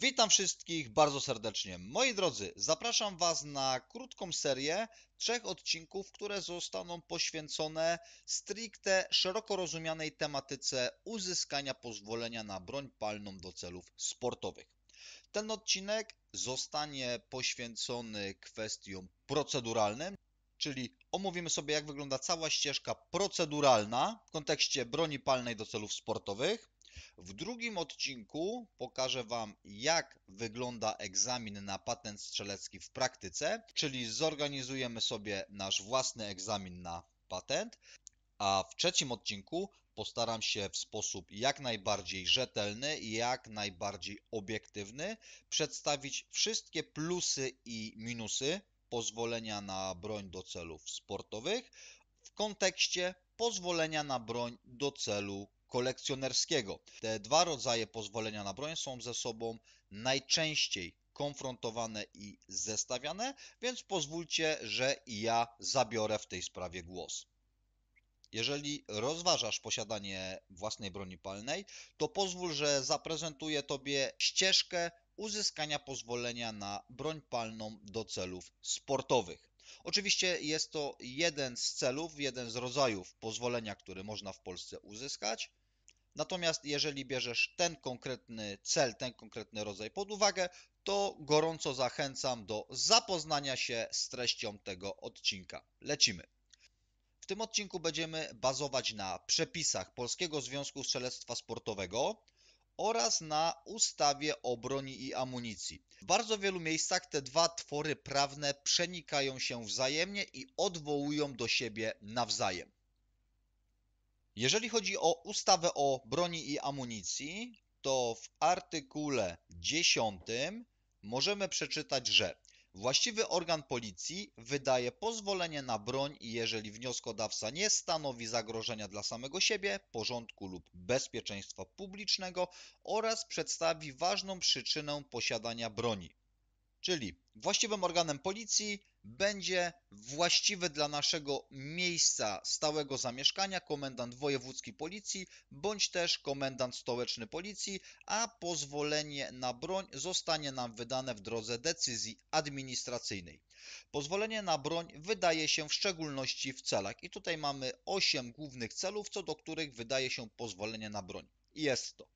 Witam wszystkich bardzo serdecznie. Moi drodzy, zapraszam Was na krótką serię trzech odcinków, które zostaną poświęcone stricte szeroko rozumianej tematyce uzyskania pozwolenia na broń palną do celów sportowych. Ten odcinek zostanie poświęcony kwestiom proceduralnym, czyli omówimy sobie, jak wygląda cała ścieżka proceduralna w kontekście broni palnej do celów sportowych. W drugim odcinku pokażę Wam, jak wygląda egzamin na patent strzelecki w praktyce, czyli zorganizujemy sobie nasz własny egzamin na patent, a w trzecim odcinku postaram się w sposób jak najbardziej rzetelny i jak najbardziej obiektywny przedstawić wszystkie plusy i minusy pozwolenia na broń do celów sportowych w kontekście pozwolenia na broń do celu kolekcjonerskiego. Te dwa rodzaje pozwolenia na broń są ze sobą najczęściej konfrontowane i zestawiane, więc pozwólcie, że ja zabiorę w tej sprawie głos. Jeżeli rozważasz posiadanie własnej broni palnej, to pozwól, że zaprezentuję Tobie ścieżkę uzyskania pozwolenia na broń palną do celów sportowych. Oczywiście jest to jeden z celów, jeden z rodzajów pozwolenia, który można w Polsce uzyskać. Natomiast jeżeli bierzesz ten konkretny cel, ten konkretny rodzaj pod uwagę, to gorąco zachęcam do zapoznania się z treścią tego odcinka. Lecimy. W tym odcinku będziemy bazować na przepisach Polskiego Związku Strzelectwa Sportowego oraz na ustawie o broni i amunicji. W bardzo wielu miejscach te dwa twory prawne przenikają się wzajemnie i odwołują do siebie nawzajem. Jeżeli chodzi o ustawę o broni i amunicji, to w artykule 10 możemy przeczytać, że właściwy organ policji wydaje pozwolenie na broń, jeżeli wnioskodawca nie stanowi zagrożenia dla samego siebie, porządku lub bezpieczeństwa publicznego oraz przedstawi ważną przyczynę posiadania broni. Czyli właściwym organem policji będzie właściwy dla naszego miejsca stałego zamieszkania komendant wojewódzki policji bądź też komendant stołeczny policji, a pozwolenie na broń zostanie nam wydane w drodze decyzji administracyjnej. Pozwolenie na broń wydaje się w szczególności w celach i tutaj mamy 8 głównych celów, co do których wydaje się pozwolenie na broń. Jest to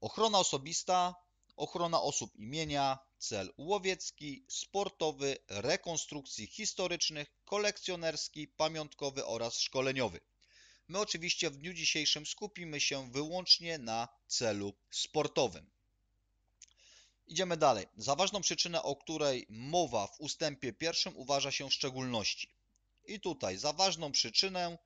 ochrona osobista, ochrona osób imienia, cel łowiecki, sportowy, rekonstrukcji historycznych, kolekcjonerski, pamiątkowy oraz szkoleniowy. My oczywiście w dniu dzisiejszym skupimy się wyłącznie na celu sportowym. Idziemy dalej. Za ważną przyczynę, o której mowa w ustępie pierwszym uważa się w szczególności. I tutaj za ważną przyczynę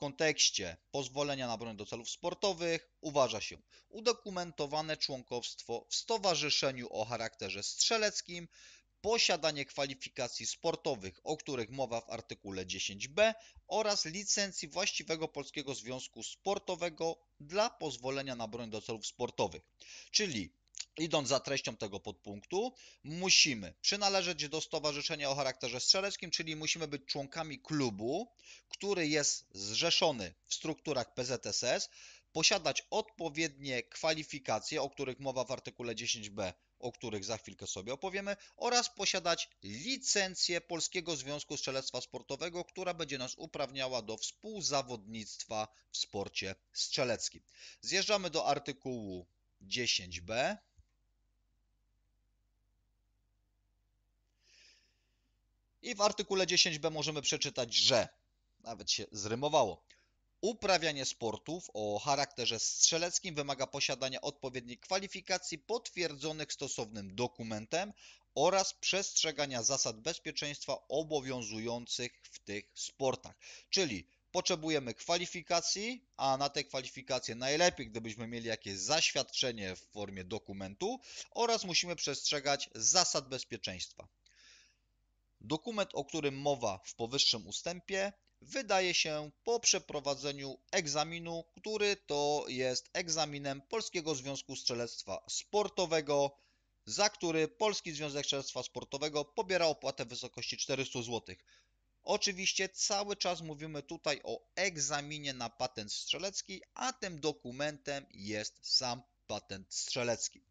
kontekście pozwolenia na broń do celów sportowych uważa się udokumentowane członkostwo w stowarzyszeniu o charakterze strzeleckim, posiadanie kwalifikacji sportowych, o których mowa w artykule 10b oraz licencji właściwego Polskiego Związku Sportowego dla pozwolenia na broń do celów sportowych. Czyli Idąc za treścią tego podpunktu, musimy przynależeć do stowarzyszenia o charakterze strzeleckim, czyli musimy być członkami klubu, który jest zrzeszony w strukturach PZSS, posiadać odpowiednie kwalifikacje, o których mowa w artykule 10b, o których za chwilkę sobie opowiemy, oraz posiadać licencję Polskiego Związku Strzelectwa Sportowego, która będzie nas uprawniała do współzawodnictwa w sporcie strzeleckim. Zjeżdżamy do artykułu 10b I w artykule 10b możemy przeczytać, że nawet się zrymowało. Uprawianie sportów o charakterze strzeleckim wymaga posiadania odpowiedniej kwalifikacji potwierdzonych stosownym dokumentem oraz przestrzegania zasad bezpieczeństwa obowiązujących w tych sportach. Czyli potrzebujemy kwalifikacji, a na te kwalifikacje najlepiej, gdybyśmy mieli jakieś zaświadczenie w formie dokumentu oraz musimy przestrzegać zasad bezpieczeństwa. Dokument, o którym mowa w powyższym ustępie, wydaje się po przeprowadzeniu egzaminu, który to jest egzaminem Polskiego Związku Strzelectwa Sportowego, za który Polski Związek Strzelectwa Sportowego pobiera opłatę w wysokości 400 zł. Oczywiście cały czas mówimy tutaj o egzaminie na patent strzelecki, a tym dokumentem jest sam patent strzelecki.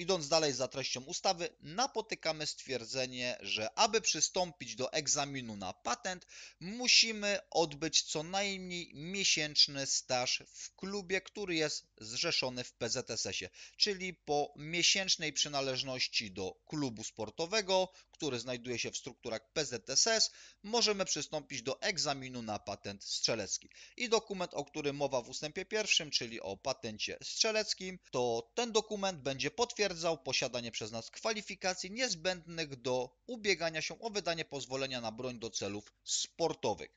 Idąc dalej za treścią ustawy, napotykamy stwierdzenie, że aby przystąpić do egzaminu na patent, musimy odbyć co najmniej miesięczny staż w klubie, który jest zrzeszony w PZSS-ie, czyli po miesięcznej przynależności do klubu sportowego, który znajduje się w strukturach PZSS, możemy przystąpić do egzaminu na patent strzelecki. I dokument, o którym mowa w ustępie pierwszym, czyli o patencie strzeleckim, to ten dokument będzie potwierdzony potwierdzał posiadanie przez nas kwalifikacji niezbędnych do ubiegania się o wydanie pozwolenia na broń do celów sportowych.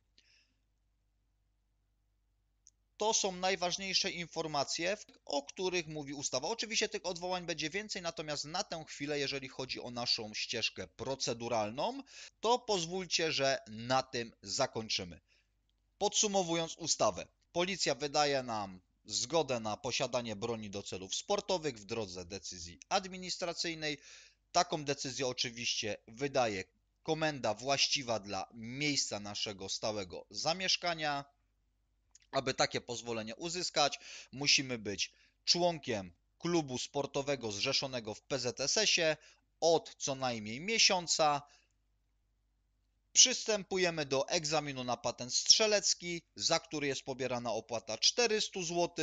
To są najważniejsze informacje, o których mówi ustawa. Oczywiście tych odwołań będzie więcej, natomiast na tę chwilę, jeżeli chodzi o naszą ścieżkę proceduralną, to pozwólcie, że na tym zakończymy. Podsumowując ustawę, policja wydaje nam zgodę na posiadanie broni do celów sportowych w drodze decyzji administracyjnej. Taką decyzję oczywiście wydaje komenda właściwa dla miejsca naszego stałego zamieszkania. Aby takie pozwolenie uzyskać, musimy być członkiem klubu sportowego zrzeszonego w PZSS-ie od co najmniej miesiąca Przystępujemy do egzaminu na patent strzelecki, za który jest pobierana opłata 400 zł.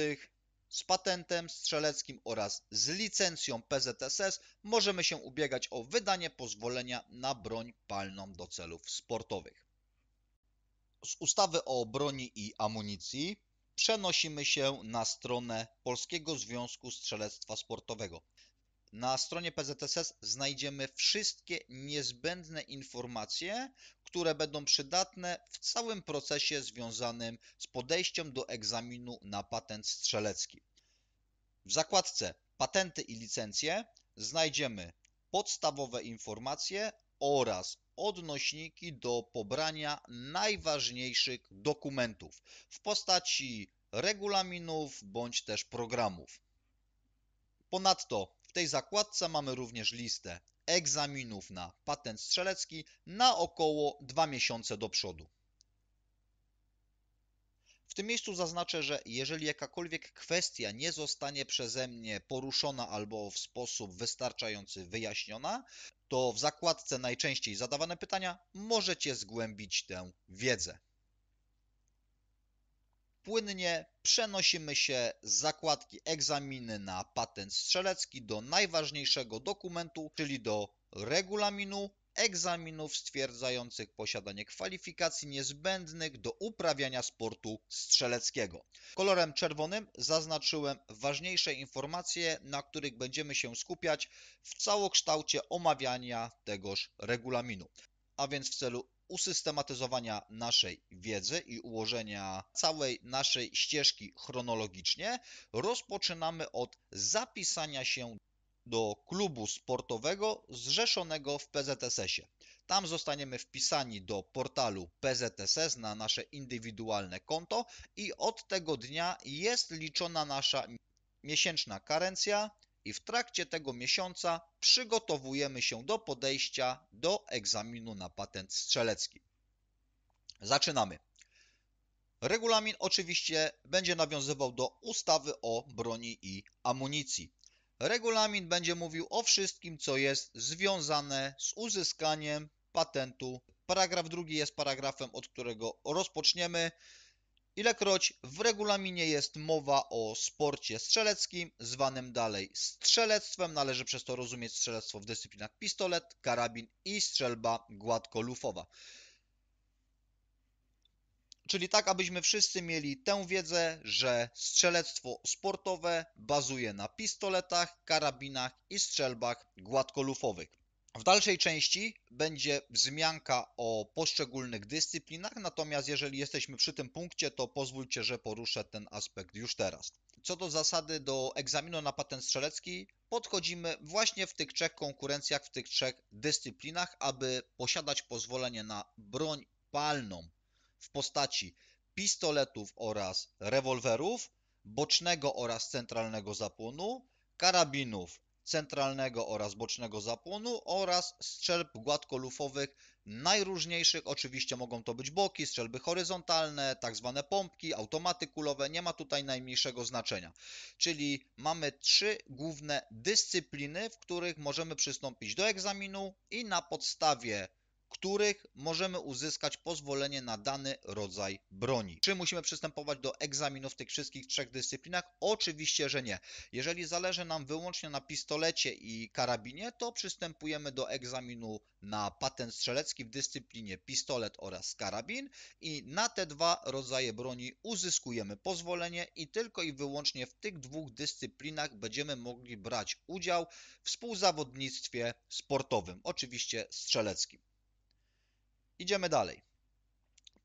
Z patentem strzeleckim oraz z licencją PZSS możemy się ubiegać o wydanie pozwolenia na broń palną do celów sportowych. Z ustawy o broni i amunicji przenosimy się na stronę Polskiego Związku Strzelectwa Sportowego. Na stronie PZSS znajdziemy wszystkie niezbędne informacje, które będą przydatne w całym procesie związanym z podejściem do egzaminu na patent strzelecki. W zakładce Patenty i licencje znajdziemy podstawowe informacje oraz odnośniki do pobrania najważniejszych dokumentów w postaci regulaminów bądź też programów. Ponadto w tej zakładce mamy również listę egzaminów na patent strzelecki na około 2 miesiące do przodu. W tym miejscu zaznaczę, że jeżeli jakakolwiek kwestia nie zostanie przeze mnie poruszona albo w sposób wystarczający wyjaśniona, to w zakładce najczęściej zadawane pytania możecie zgłębić tę wiedzę płynnie przenosimy się z zakładki egzaminy na patent strzelecki do najważniejszego dokumentu, czyli do regulaminu egzaminów stwierdzających posiadanie kwalifikacji niezbędnych do uprawiania sportu strzeleckiego. Kolorem czerwonym zaznaczyłem ważniejsze informacje, na których będziemy się skupiać w całokształcie omawiania tegoż regulaminu. A więc w celu usystematyzowania naszej wiedzy i ułożenia całej naszej ścieżki chronologicznie, rozpoczynamy od zapisania się do klubu sportowego zrzeszonego w PZSS-ie. Tam zostaniemy wpisani do portalu PZSS na nasze indywidualne konto i od tego dnia jest liczona nasza miesięczna karencja i w trakcie tego miesiąca przygotowujemy się do podejścia do egzaminu na patent strzelecki. Zaczynamy. Regulamin oczywiście będzie nawiązywał do ustawy o broni i amunicji. Regulamin będzie mówił o wszystkim, co jest związane z uzyskaniem patentu. Paragraf drugi jest paragrafem, od którego rozpoczniemy. Ilekroć w regulaminie jest mowa o sporcie strzeleckim, zwanym dalej strzelectwem, należy przez to rozumieć strzelectwo w dyscyplinach pistolet, karabin i strzelba gładkolufowa. Czyli tak, abyśmy wszyscy mieli tę wiedzę, że strzelectwo sportowe bazuje na pistoletach, karabinach i strzelbach gładkolufowych. W dalszej części będzie wzmianka o poszczególnych dyscyplinach, natomiast jeżeli jesteśmy przy tym punkcie, to pozwólcie, że poruszę ten aspekt już teraz. Co do zasady do egzaminu na patent strzelecki podchodzimy właśnie w tych trzech konkurencjach, w tych trzech dyscyplinach, aby posiadać pozwolenie na broń palną w postaci pistoletów oraz rewolwerów, bocznego oraz centralnego zapłonu, karabinów centralnego oraz bocznego zapłonu oraz strzelb gładkolufowych najróżniejszych. Oczywiście mogą to być boki, strzelby horyzontalne, tak zwane pompki, automaty kulowe, nie ma tutaj najmniejszego znaczenia. Czyli mamy trzy główne dyscypliny, w których możemy przystąpić do egzaminu i na podstawie których możemy uzyskać pozwolenie na dany rodzaj broni. Czy musimy przystępować do egzaminów w tych wszystkich trzech dyscyplinach? Oczywiście, że nie. Jeżeli zależy nam wyłącznie na pistolecie i karabinie, to przystępujemy do egzaminu na patent strzelecki w dyscyplinie pistolet oraz karabin i na te dwa rodzaje broni uzyskujemy pozwolenie i tylko i wyłącznie w tych dwóch dyscyplinach będziemy mogli brać udział w współzawodnictwie sportowym, oczywiście strzeleckim. Idziemy dalej.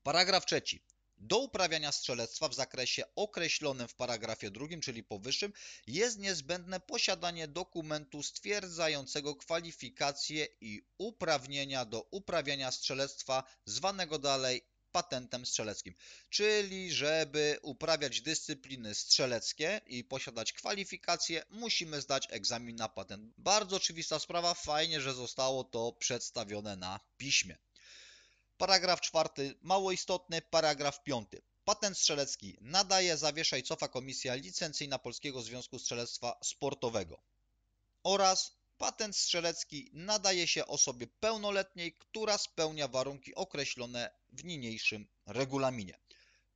Paragraf trzeci. Do uprawiania strzelectwa w zakresie określonym w paragrafie drugim, czyli powyższym, jest niezbędne posiadanie dokumentu stwierdzającego kwalifikacje i uprawnienia do uprawiania strzelectwa, zwanego dalej patentem strzeleckim. Czyli, żeby uprawiać dyscypliny strzeleckie i posiadać kwalifikacje, musimy zdać egzamin na patent. Bardzo oczywista sprawa, fajnie, że zostało to przedstawione na piśmie. Paragraf czwarty mało istotny. Paragraf piąty. Patent strzelecki nadaje, zawiesza i cofa Komisja Licencyjna Polskiego Związku Strzelectwa Sportowego. Oraz patent strzelecki nadaje się osobie pełnoletniej, która spełnia warunki określone w niniejszym regulaminie.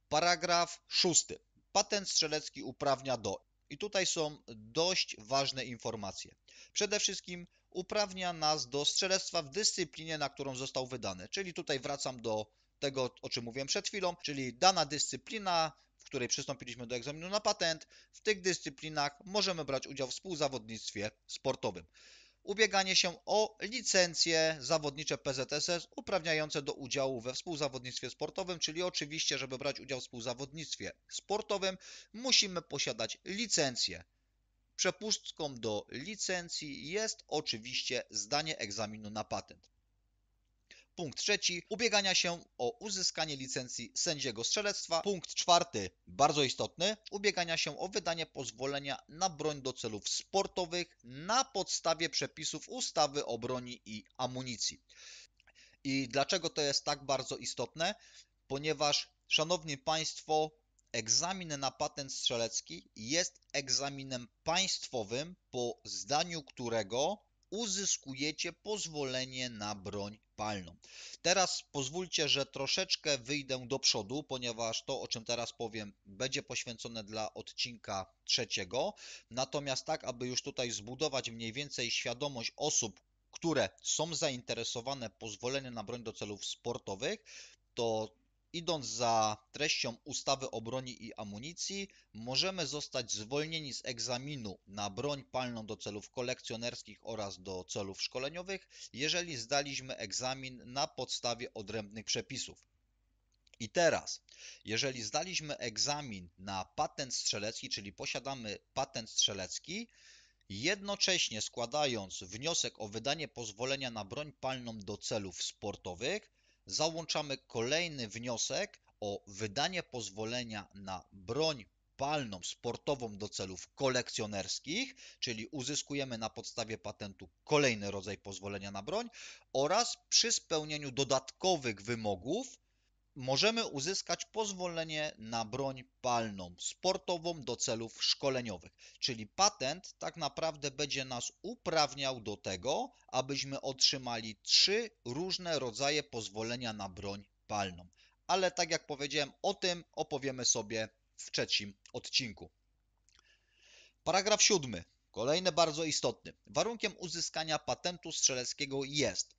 Paragraf szósty. Patent strzelecki uprawnia do i tutaj są dość ważne informacje. Przede wszystkim uprawnia nas do strzelectwa w dyscyplinie, na którą został wydany. Czyli tutaj wracam do tego, o czym mówiłem przed chwilą, czyli dana dyscyplina, w której przystąpiliśmy do egzaminu na patent, w tych dyscyplinach możemy brać udział w współzawodnictwie sportowym. Ubieganie się o licencje zawodnicze PZSS uprawniające do udziału we współzawodnictwie sportowym, czyli oczywiście, żeby brać udział w współzawodnictwie sportowym, musimy posiadać licencję Przepustką do licencji jest oczywiście zdanie egzaminu na patent. Punkt trzeci, ubiegania się o uzyskanie licencji sędziego strzelectwa. Punkt czwarty, bardzo istotny, ubiegania się o wydanie pozwolenia na broń do celów sportowych na podstawie przepisów ustawy o broni i amunicji. I dlaczego to jest tak bardzo istotne? Ponieważ, szanowni Państwo, Egzamin na patent strzelecki jest egzaminem państwowym, po zdaniu którego uzyskujecie pozwolenie na broń palną. Teraz pozwólcie, że troszeczkę wyjdę do przodu, ponieważ to, o czym teraz powiem, będzie poświęcone dla odcinka trzeciego. Natomiast tak, aby już tutaj zbudować mniej więcej świadomość osób, które są zainteresowane pozwoleniem na broń do celów sportowych, to idąc za treścią ustawy o broni i amunicji, możemy zostać zwolnieni z egzaminu na broń palną do celów kolekcjonerskich oraz do celów szkoleniowych, jeżeli zdaliśmy egzamin na podstawie odrębnych przepisów. I teraz, jeżeli zdaliśmy egzamin na patent strzelecki, czyli posiadamy patent strzelecki, jednocześnie składając wniosek o wydanie pozwolenia na broń palną do celów sportowych, załączamy kolejny wniosek o wydanie pozwolenia na broń palną sportową do celów kolekcjonerskich, czyli uzyskujemy na podstawie patentu kolejny rodzaj pozwolenia na broń oraz przy spełnieniu dodatkowych wymogów możemy uzyskać pozwolenie na broń palną sportową do celów szkoleniowych. Czyli patent tak naprawdę będzie nas uprawniał do tego, abyśmy otrzymali trzy różne rodzaje pozwolenia na broń palną. Ale tak jak powiedziałem, o tym opowiemy sobie w trzecim odcinku. Paragraf siódmy. Kolejny bardzo istotny. Warunkiem uzyskania patentu strzeleckiego jest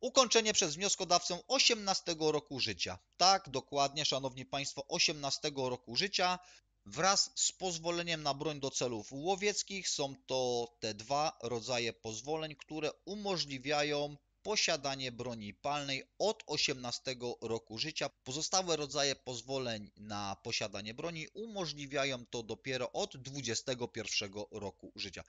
Ukończenie przez wnioskodawcę 18 roku życia. Tak, dokładnie, szanowni państwo, 18 roku życia wraz z pozwoleniem na broń do celów łowieckich. Są to te dwa rodzaje pozwoleń, które umożliwiają posiadanie broni palnej od 18 roku życia. Pozostałe rodzaje pozwoleń na posiadanie broni umożliwiają to dopiero od 21 roku życia.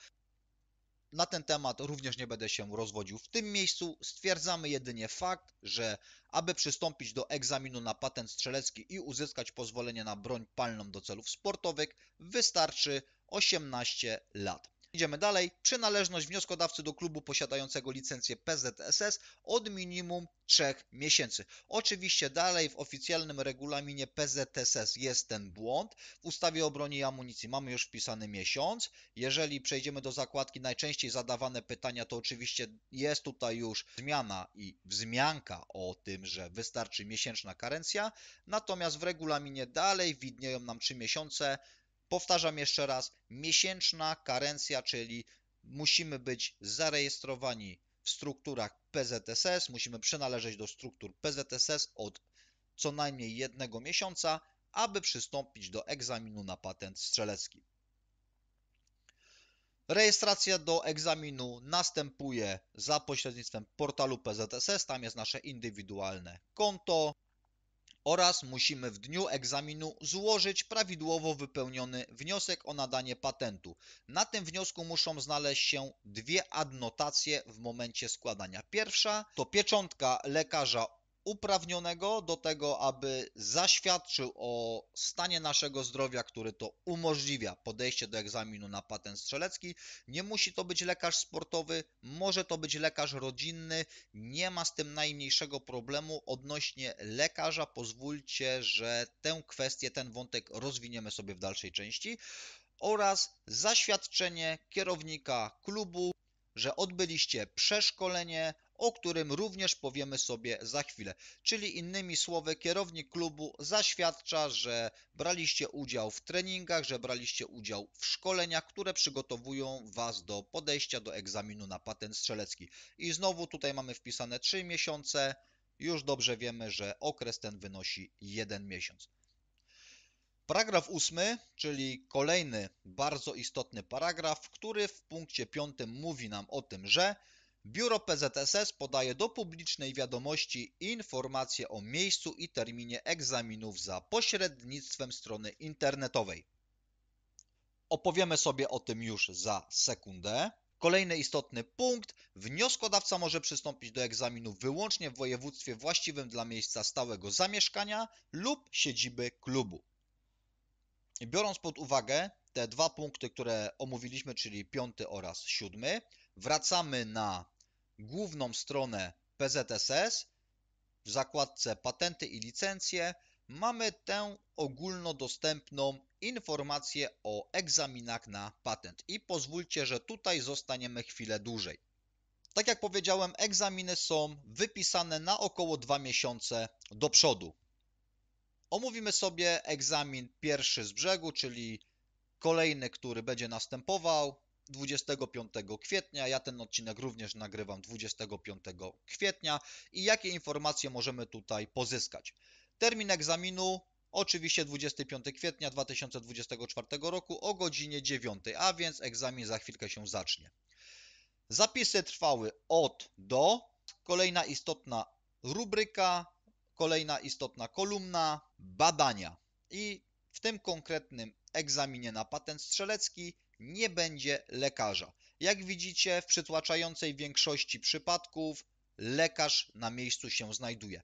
Na ten temat również nie będę się rozwodził w tym miejscu. Stwierdzamy jedynie fakt, że aby przystąpić do egzaminu na patent strzelecki i uzyskać pozwolenie na broń palną do celów sportowych, wystarczy 18 lat. Idziemy dalej. Przynależność wnioskodawcy do klubu posiadającego licencję PZSS od minimum 3 miesięcy. Oczywiście dalej w oficjalnym regulaminie PZSS jest ten błąd. W ustawie o broni i amunicji mamy już wpisany miesiąc. Jeżeli przejdziemy do zakładki najczęściej zadawane pytania, to oczywiście jest tutaj już zmiana i wzmianka o tym, że wystarczy miesięczna karencja. Natomiast w regulaminie dalej widnieją nam 3 miesiące Powtarzam jeszcze raz, miesięczna karencja, czyli musimy być zarejestrowani w strukturach PZSS, musimy przynależeć do struktur PZSS od co najmniej jednego miesiąca, aby przystąpić do egzaminu na patent strzelecki. Rejestracja do egzaminu następuje za pośrednictwem portalu PZSS, tam jest nasze indywidualne konto oraz musimy w dniu egzaminu złożyć prawidłowo wypełniony wniosek o nadanie patentu. Na tym wniosku muszą znaleźć się dwie adnotacje w momencie składania. Pierwsza to pieczątka lekarza uprawnionego do tego, aby zaświadczył o stanie naszego zdrowia, który to umożliwia podejście do egzaminu na patent strzelecki. Nie musi to być lekarz sportowy, może to być lekarz rodzinny, nie ma z tym najmniejszego problemu. Odnośnie lekarza pozwólcie, że tę kwestię, ten wątek rozwiniemy sobie w dalszej części. Oraz zaświadczenie kierownika klubu, że odbyliście przeszkolenie o którym również powiemy sobie za chwilę. Czyli innymi słowy, kierownik klubu zaświadcza, że braliście udział w treningach, że braliście udział w szkoleniach, które przygotowują Was do podejścia do egzaminu na patent strzelecki. I znowu tutaj mamy wpisane 3 miesiące. Już dobrze wiemy, że okres ten wynosi 1 miesiąc. Paragraf ósmy, czyli kolejny bardzo istotny paragraf, który w punkcie piątym mówi nam o tym, że Biuro PZSS podaje do publicznej wiadomości informacje o miejscu i terminie egzaminów za pośrednictwem strony internetowej. Opowiemy sobie o tym już za sekundę. Kolejny istotny punkt. Wnioskodawca może przystąpić do egzaminu wyłącznie w województwie właściwym dla miejsca stałego zamieszkania lub siedziby klubu. Biorąc pod uwagę te dwa punkty, które omówiliśmy, czyli piąty oraz siódmy, Wracamy na główną stronę PZSS. W zakładce Patenty i licencje mamy tę ogólnodostępną informację o egzaminach na patent. I pozwólcie, że tutaj zostaniemy chwilę dłużej. Tak jak powiedziałem, egzaminy są wypisane na około 2 miesiące do przodu. Omówimy sobie egzamin pierwszy z brzegu, czyli kolejny, który będzie następował. 25 kwietnia. Ja ten odcinek również nagrywam 25 kwietnia. I jakie informacje możemy tutaj pozyskać? Termin egzaminu Oczywiście 25 kwietnia 2024 roku o godzinie 9, a więc egzamin za chwilkę się zacznie. Zapisy trwały od do. Kolejna istotna rubryka, kolejna istotna kolumna badania. I w tym konkretnym egzaminie na patent strzelecki nie będzie lekarza. Jak widzicie, w przytłaczającej większości przypadków lekarz na miejscu się znajduje.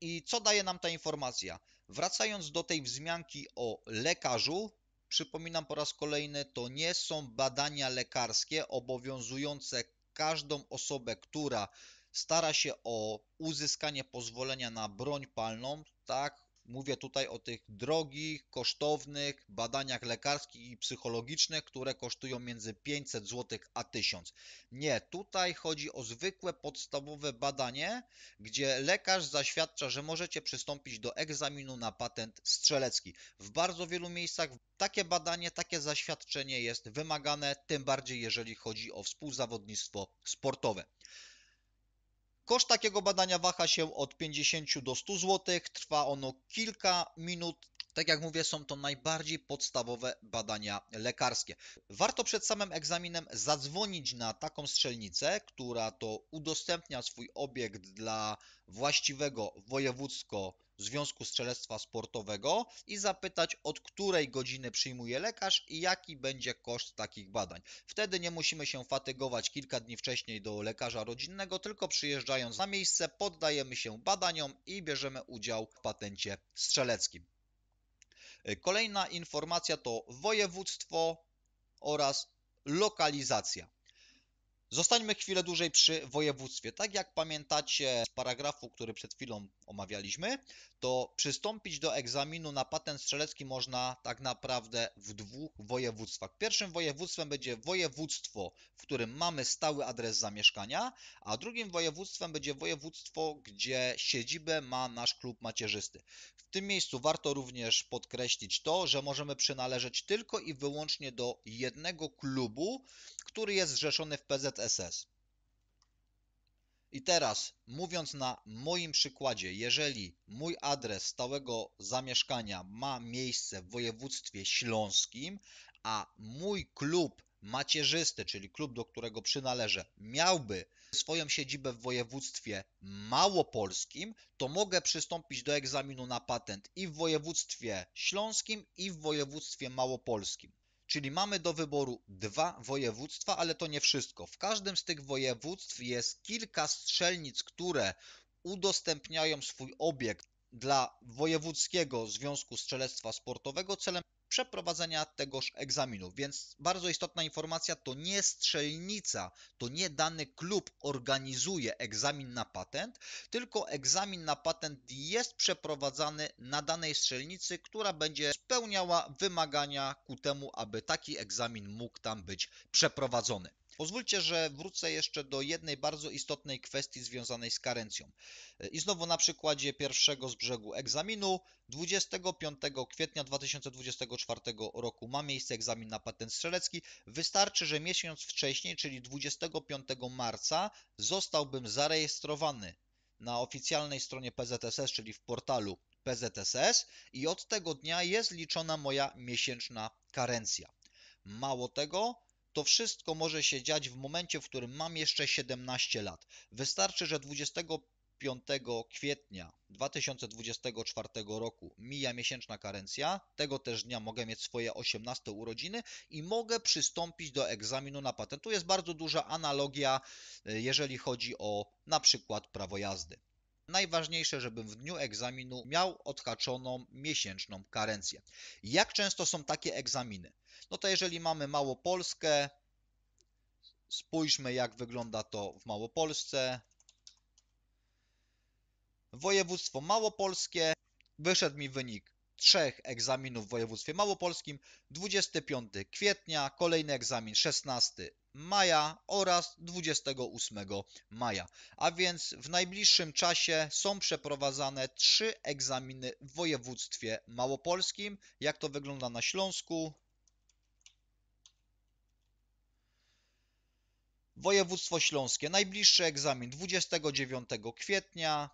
I co daje nam ta informacja? Wracając do tej wzmianki o lekarzu, przypominam po raz kolejny, to nie są badania lekarskie obowiązujące każdą osobę, która stara się o uzyskanie pozwolenia na broń palną, tak? Mówię tutaj o tych drogich, kosztownych badaniach lekarskich i psychologicznych, które kosztują między 500 zł a 1000. Nie, tutaj chodzi o zwykłe podstawowe badanie, gdzie lekarz zaświadcza, że możecie przystąpić do egzaminu na patent strzelecki. W bardzo wielu miejscach takie badanie, takie zaświadczenie jest wymagane, tym bardziej jeżeli chodzi o współzawodnictwo sportowe. Koszt takiego badania waha się od 50 do 100 zł, trwa ono kilka minut. Tak jak mówię, są to najbardziej podstawowe badania lekarskie. Warto przed samym egzaminem zadzwonić na taką strzelnicę, która to udostępnia swój obiekt dla właściwego wojewódzko Związku Strzelectwa Sportowego i zapytać, od której godziny przyjmuje lekarz i jaki będzie koszt takich badań. Wtedy nie musimy się fatygować kilka dni wcześniej do lekarza rodzinnego, tylko przyjeżdżając na miejsce poddajemy się badaniom i bierzemy udział w patencie strzeleckim. Kolejna informacja to województwo oraz lokalizacja. Zostańmy chwilę dłużej przy województwie. Tak jak pamiętacie z paragrafu, który przed chwilą omawialiśmy, to przystąpić do egzaminu na patent strzelecki można tak naprawdę w dwóch województwach. Pierwszym województwem będzie województwo, w którym mamy stały adres zamieszkania, a drugim województwem będzie województwo, gdzie siedzibę ma nasz klub macierzysty. W tym miejscu warto również podkreślić to, że możemy przynależeć tylko i wyłącznie do jednego klubu, który jest zrzeszony w PZ. ZSS. I teraz, mówiąc na moim przykładzie, jeżeli mój adres stałego zamieszkania ma miejsce w województwie śląskim, a mój klub macierzysty, czyli klub, do którego przynależę, miałby swoją siedzibę w województwie małopolskim, to mogę przystąpić do egzaminu na patent i w województwie śląskim, i w województwie małopolskim. Czyli mamy do wyboru dwa województwa, ale to nie wszystko. W każdym z tych województw jest kilka strzelnic, które udostępniają swój obiekt dla Wojewódzkiego Związku Strzelectwa Sportowego celem przeprowadzenia tegoż egzaminu. Więc bardzo istotna informacja to nie strzelnica, to nie dany klub organizuje egzamin na patent, tylko egzamin na patent jest przeprowadzany na danej strzelnicy, która będzie spełniała wymagania ku temu, aby taki egzamin mógł tam być przeprowadzony. Pozwólcie, że wrócę jeszcze do jednej bardzo istotnej kwestii związanej z karencją. I znowu na przykładzie pierwszego z brzegu egzaminu 25 kwietnia 2024 roku ma miejsce egzamin na patent strzelecki. Wystarczy, że miesiąc wcześniej, czyli 25 marca, zostałbym zarejestrowany na oficjalnej stronie PZSS, czyli w portalu PZSS i od tego dnia jest liczona moja miesięczna karencja. Mało tego, to wszystko może się dziać w momencie, w którym mam jeszcze 17 lat. Wystarczy, że 25 kwietnia 2024 roku mija miesięczna karencja, tego też dnia mogę mieć swoje 18 urodziny i mogę przystąpić do egzaminu na patent. Tu jest bardzo duża analogia, e, jeżeli chodzi o na przykład prawo jazdy. Najważniejsze, żebym w dniu egzaminu miał odhaczoną miesięczną karencję. Jak często są takie egzaminy? No to jeżeli mamy Małopolskę, spójrzmy jak wygląda to w Małopolsce. Województwo Małopolskie, wyszedł mi wynik trzech egzaminów w województwie małopolskim 25 kwietnia, kolejny egzamin 16 maja oraz 28 maja. A więc w najbliższym czasie są przeprowadzane trzy egzaminy w województwie małopolskim. Jak to wygląda na Śląsku? Województwo Śląskie. Najbliższy egzamin 29 kwietnia,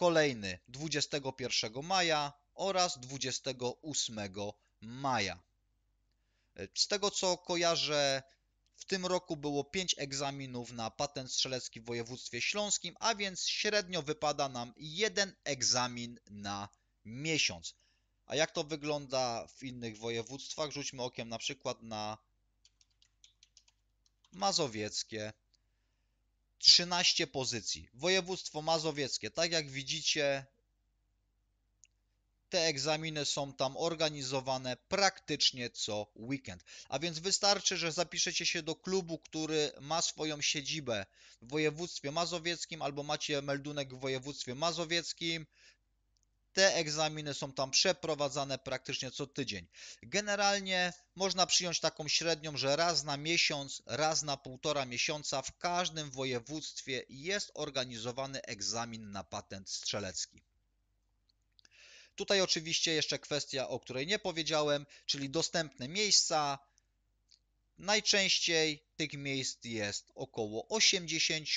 kolejny 21 maja oraz 28 maja. Z tego co kojarzę, w tym roku było 5 egzaminów na patent strzelecki w województwie śląskim, a więc średnio wypada nam jeden egzamin na miesiąc. A jak to wygląda w innych województwach? Rzućmy okiem na przykład na mazowieckie. 13 pozycji. Województwo mazowieckie, tak jak widzicie, te egzaminy są tam organizowane praktycznie co weekend. A więc wystarczy, że zapiszecie się do klubu, który ma swoją siedzibę w województwie mazowieckim albo macie meldunek w województwie mazowieckim, te egzaminy są tam przeprowadzane praktycznie co tydzień. Generalnie można przyjąć taką średnią, że raz na miesiąc, raz na półtora miesiąca w każdym województwie jest organizowany egzamin na patent strzelecki. Tutaj oczywiście jeszcze kwestia, o której nie powiedziałem, czyli dostępne miejsca. Najczęściej tych miejsc jest około 80,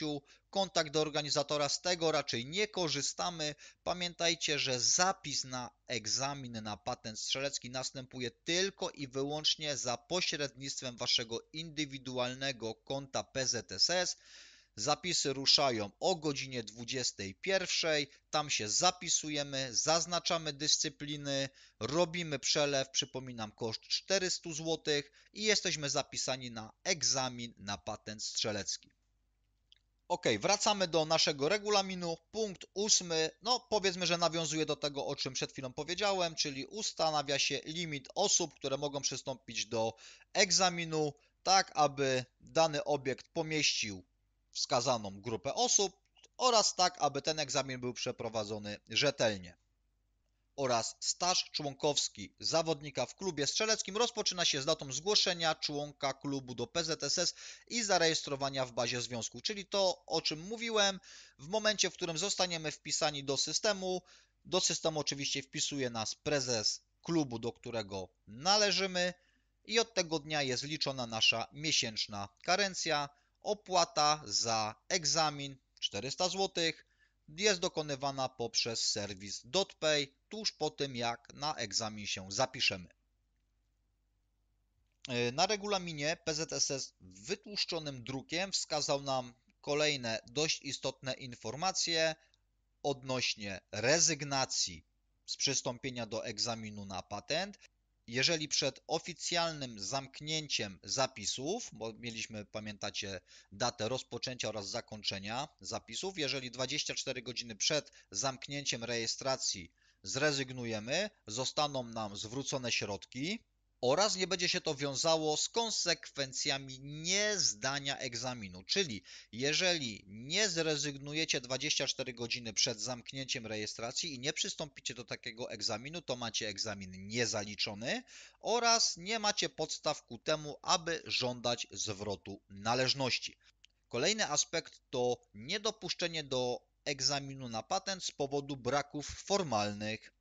kontakt do organizatora. Z tego raczej nie korzystamy. Pamiętajcie, że zapis na egzamin na patent strzelecki następuje tylko i wyłącznie za pośrednictwem waszego indywidualnego konta PZSS. Zapisy ruszają o godzinie 21. Tam się zapisujemy, zaznaczamy dyscypliny, robimy przelew, przypominam, koszt 400 zł i jesteśmy zapisani na egzamin na patent strzelecki. Ok, wracamy do naszego regulaminu. Punkt ósmy, no powiedzmy, że nawiązuje do tego, o czym przed chwilą powiedziałem, czyli ustanawia się limit osób, które mogą przystąpić do egzaminu, tak aby dany obiekt pomieścił wskazaną grupę osób oraz tak, aby ten egzamin był przeprowadzony rzetelnie oraz staż członkowski zawodnika w klubie strzeleckim rozpoczyna się z datą zgłoszenia członka klubu do PZSS i zarejestrowania w bazie związku, czyli to o czym mówiłem, w momencie w którym zostaniemy wpisani do systemu, do systemu oczywiście wpisuje nas prezes klubu, do którego należymy i od tego dnia jest liczona nasza miesięczna karencja, opłata za egzamin 400 złotych, jest dokonywana poprzez serwis DotPay tuż po tym, jak na egzamin się zapiszemy. E, na regulaminie PZSS wytłuszczonym drukiem wskazał nam kolejne dość istotne informacje odnośnie rezygnacji z przystąpienia do egzaminu na patent jeżeli przed oficjalnym zamknięciem zapisów, bo mieliśmy, pamiętacie, datę rozpoczęcia oraz zakończenia zapisów, jeżeli 24 godziny przed zamknięciem rejestracji zrezygnujemy, zostaną nam zwrócone środki, oraz nie będzie się to wiązało z konsekwencjami niezdania egzaminu. Czyli jeżeli nie zrezygnujecie 24 godziny przed zamknięciem rejestracji i nie przystąpicie do takiego egzaminu, to macie egzamin niezaliczony oraz nie macie podstaw ku temu, aby żądać zwrotu należności. Kolejny aspekt to niedopuszczenie do egzaminu na patent z powodu braków formalnych.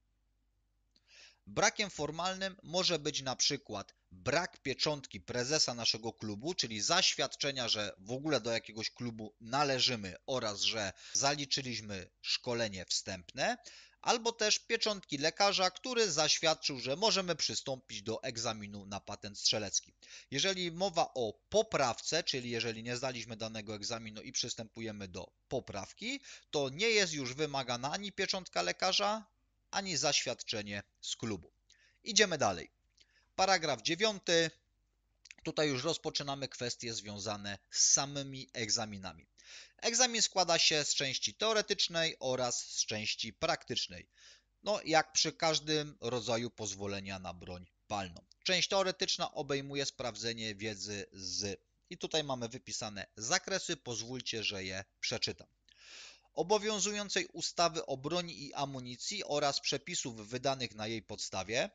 Brakiem formalnym może być na przykład brak pieczątki prezesa naszego klubu, czyli zaświadczenia, że w ogóle do jakiegoś klubu należymy oraz że zaliczyliśmy szkolenie wstępne, albo też pieczątki lekarza, który zaświadczył, że możemy przystąpić do egzaminu na patent strzelecki. Jeżeli mowa o poprawce, czyli jeżeli nie zdaliśmy danego egzaminu i przystępujemy do poprawki, to nie jest już wymagana ani pieczątka lekarza, ani zaświadczenie z klubu. Idziemy dalej. Paragraf 9. Tutaj już rozpoczynamy kwestie związane z samymi egzaminami. Egzamin składa się z części teoretycznej oraz z części praktycznej. No, jak przy każdym rodzaju pozwolenia na broń palną. Część teoretyczna obejmuje sprawdzenie wiedzy z. I tutaj mamy wypisane zakresy, pozwólcie, że je przeczytam obowiązującej ustawy o broni i amunicji oraz przepisów wydanych na jej podstawie,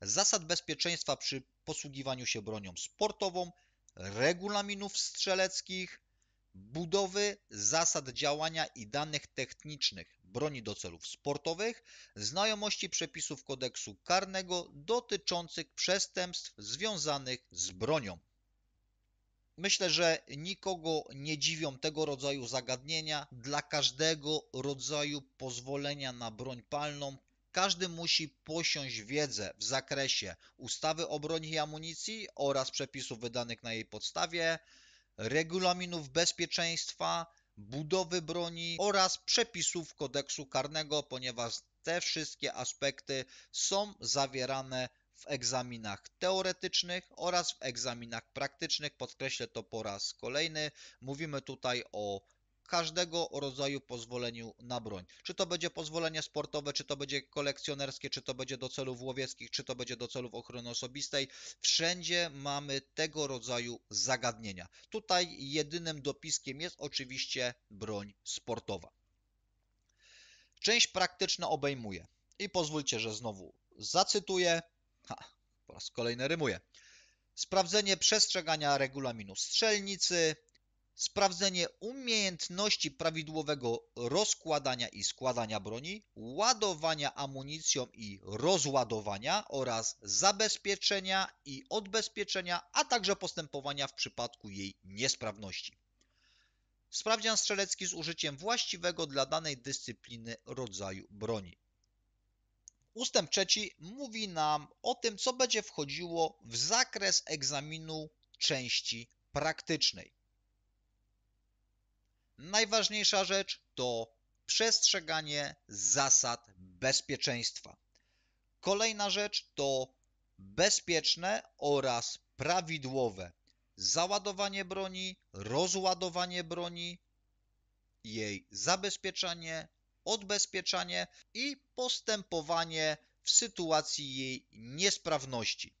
zasad bezpieczeństwa przy posługiwaniu się bronią sportową, regulaminów strzeleckich, budowy, zasad działania i danych technicznych broni do celów sportowych, znajomości przepisów kodeksu karnego dotyczących przestępstw związanych z bronią. Myślę, że nikogo nie dziwią tego rodzaju zagadnienia. Dla każdego rodzaju pozwolenia na broń palną każdy musi posiąść wiedzę w zakresie ustawy o broni i amunicji oraz przepisów wydanych na jej podstawie, regulaminów bezpieczeństwa, budowy broni oraz przepisów kodeksu karnego, ponieważ te wszystkie aspekty są zawierane w egzaminach teoretycznych oraz w egzaminach praktycznych. Podkreślę to po raz kolejny. Mówimy tutaj o każdego rodzaju pozwoleniu na broń. Czy to będzie pozwolenie sportowe, czy to będzie kolekcjonerskie, czy to będzie do celów łowieckich, czy to będzie do celów ochrony osobistej. Wszędzie mamy tego rodzaju zagadnienia. Tutaj jedynym dopiskiem jest oczywiście broń sportowa. Część praktyczna obejmuje. I pozwólcie, że znowu zacytuję. Ha, po raz kolejny rymuję. Sprawdzenie przestrzegania regulaminu strzelnicy, sprawdzenie umiejętności prawidłowego rozkładania i składania broni, ładowania amunicją i rozładowania oraz zabezpieczenia i odbezpieczenia, a także postępowania w przypadku jej niesprawności. Sprawdzian strzelecki z użyciem właściwego dla danej dyscypliny rodzaju broni. Ustęp trzeci mówi nam o tym, co będzie wchodziło w zakres egzaminu części praktycznej. Najważniejsza rzecz to przestrzeganie zasad bezpieczeństwa. Kolejna rzecz to bezpieczne oraz prawidłowe załadowanie broni, rozładowanie broni, jej zabezpieczenie odbezpieczanie i postępowanie w sytuacji jej niesprawności.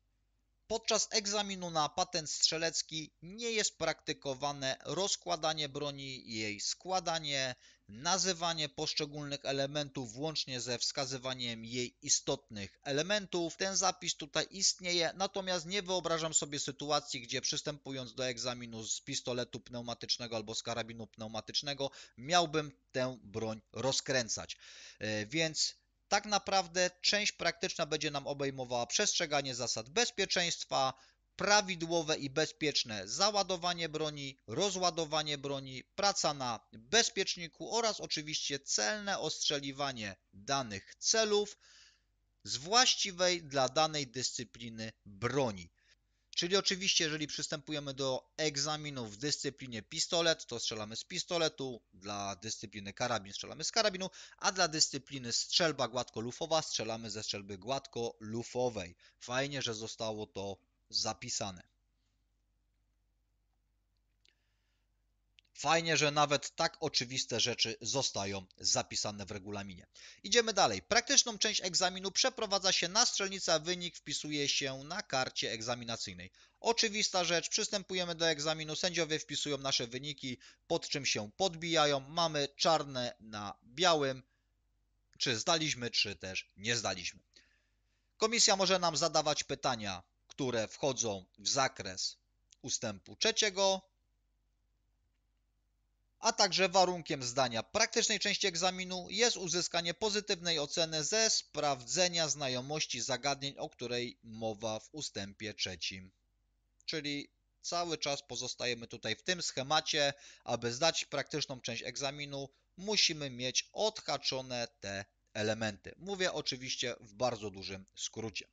Podczas egzaminu na patent strzelecki nie jest praktykowane rozkładanie broni, jej składanie, Nazywanie poszczególnych elementów włącznie ze wskazywaniem jej istotnych elementów. Ten zapis tutaj istnieje, natomiast nie wyobrażam sobie sytuacji, gdzie przystępując do egzaminu z pistoletu pneumatycznego albo z karabinu pneumatycznego miałbym tę broń rozkręcać. E, więc tak naprawdę część praktyczna będzie nam obejmowała przestrzeganie zasad bezpieczeństwa, prawidłowe i bezpieczne załadowanie broni, rozładowanie broni, praca na bezpieczniku oraz oczywiście celne ostrzeliwanie danych celów z właściwej dla danej dyscypliny broni. Czyli oczywiście, jeżeli przystępujemy do egzaminu w dyscyplinie pistolet, to strzelamy z pistoletu, dla dyscypliny karabin strzelamy z karabinu, a dla dyscypliny strzelba gładko strzelamy ze strzelby gładko Fajnie, że zostało to zapisane. Fajnie, że nawet tak oczywiste rzeczy zostają zapisane w regulaminie. Idziemy dalej. Praktyczną część egzaminu przeprowadza się na strzelnicy, a wynik wpisuje się na karcie egzaminacyjnej. Oczywista rzecz, przystępujemy do egzaminu, sędziowie wpisują nasze wyniki, pod czym się podbijają. Mamy czarne na białym, czy zdaliśmy, czy też nie zdaliśmy. Komisja może nam zadawać pytania które wchodzą w zakres ustępu trzeciego, a także warunkiem zdania praktycznej części egzaminu jest uzyskanie pozytywnej oceny ze sprawdzenia znajomości zagadnień, o której mowa w ustępie trzecim. Czyli cały czas pozostajemy tutaj w tym schemacie, aby zdać praktyczną część egzaminu, musimy mieć odhaczone te elementy. Mówię oczywiście w bardzo dużym skrócie.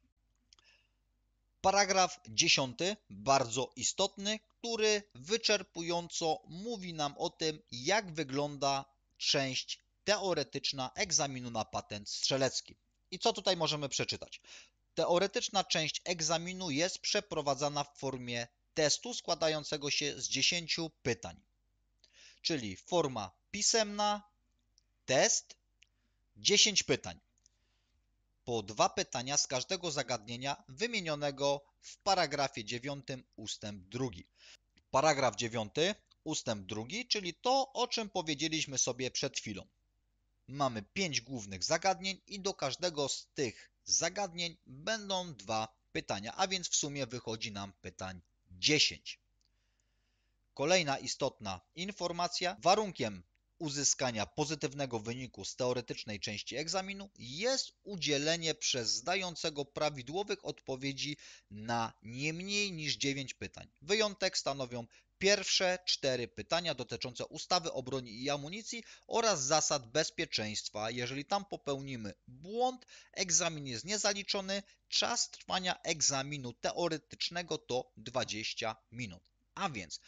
Paragraf 10, bardzo istotny, który wyczerpująco mówi nam o tym, jak wygląda część teoretyczna egzaminu na patent strzelecki. I co tutaj możemy przeczytać? Teoretyczna część egzaminu jest przeprowadzana w formie testu składającego się z 10 pytań, czyli forma pisemna, test, 10 pytań po dwa pytania z każdego zagadnienia wymienionego w paragrafie 9 ustęp 2. Paragraf 9 ustęp 2, czyli to, o czym powiedzieliśmy sobie przed chwilą. Mamy pięć głównych zagadnień i do każdego z tych zagadnień będą dwa pytania, a więc w sumie wychodzi nam pytań 10. Kolejna istotna informacja. Warunkiem uzyskania pozytywnego wyniku z teoretycznej części egzaminu jest udzielenie przez zdającego prawidłowych odpowiedzi na nie mniej niż 9 pytań. Wyjątek stanowią pierwsze cztery pytania dotyczące ustawy o broni i amunicji oraz zasad bezpieczeństwa. Jeżeli tam popełnimy błąd, egzamin jest niezaliczony. Czas trwania egzaminu teoretycznego to 20 minut. A więc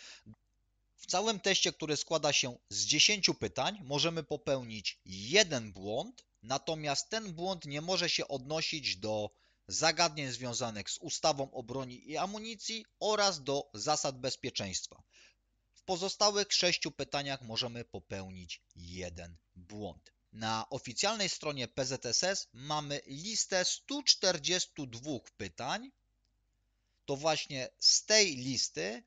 w całym teście, który składa się z 10 pytań, możemy popełnić jeden błąd, natomiast ten błąd nie może się odnosić do zagadnień związanych z ustawą o broni i amunicji oraz do zasad bezpieczeństwa. W pozostałych sześciu pytaniach możemy popełnić jeden błąd. Na oficjalnej stronie PZSS mamy listę 142 pytań. To właśnie z tej listy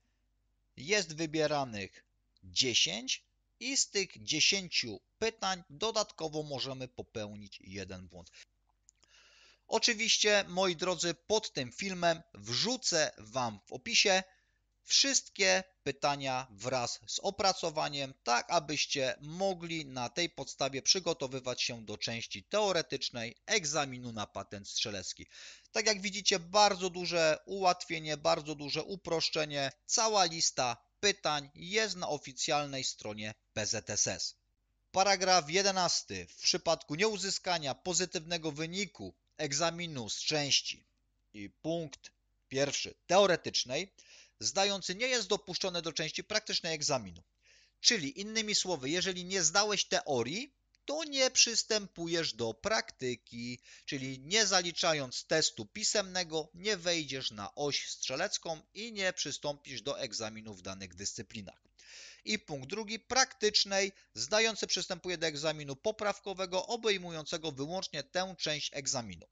jest wybieranych 10 i z tych 10 pytań dodatkowo możemy popełnić jeden błąd. Oczywiście, moi drodzy, pod tym filmem wrzucę Wam w opisie wszystkie pytania wraz z opracowaniem, tak abyście mogli na tej podstawie przygotowywać się do części teoretycznej egzaminu na patent strzelecki. Tak jak widzicie, bardzo duże ułatwienie, bardzo duże uproszczenie. Cała lista pytań jest na oficjalnej stronie PZSS. Paragraf 11. W przypadku nieuzyskania pozytywnego wyniku egzaminu z części i punkt pierwszy teoretycznej, zdający nie jest dopuszczony do części praktycznej egzaminu. Czyli innymi słowy, jeżeli nie zdałeś teorii, to nie przystępujesz do praktyki, czyli nie zaliczając testu pisemnego, nie wejdziesz na oś strzelecką i nie przystąpisz do egzaminu w danych dyscyplinach. I punkt drugi, praktycznej, zdający przystępuje do egzaminu poprawkowego obejmującego wyłącznie tę część egzaminu.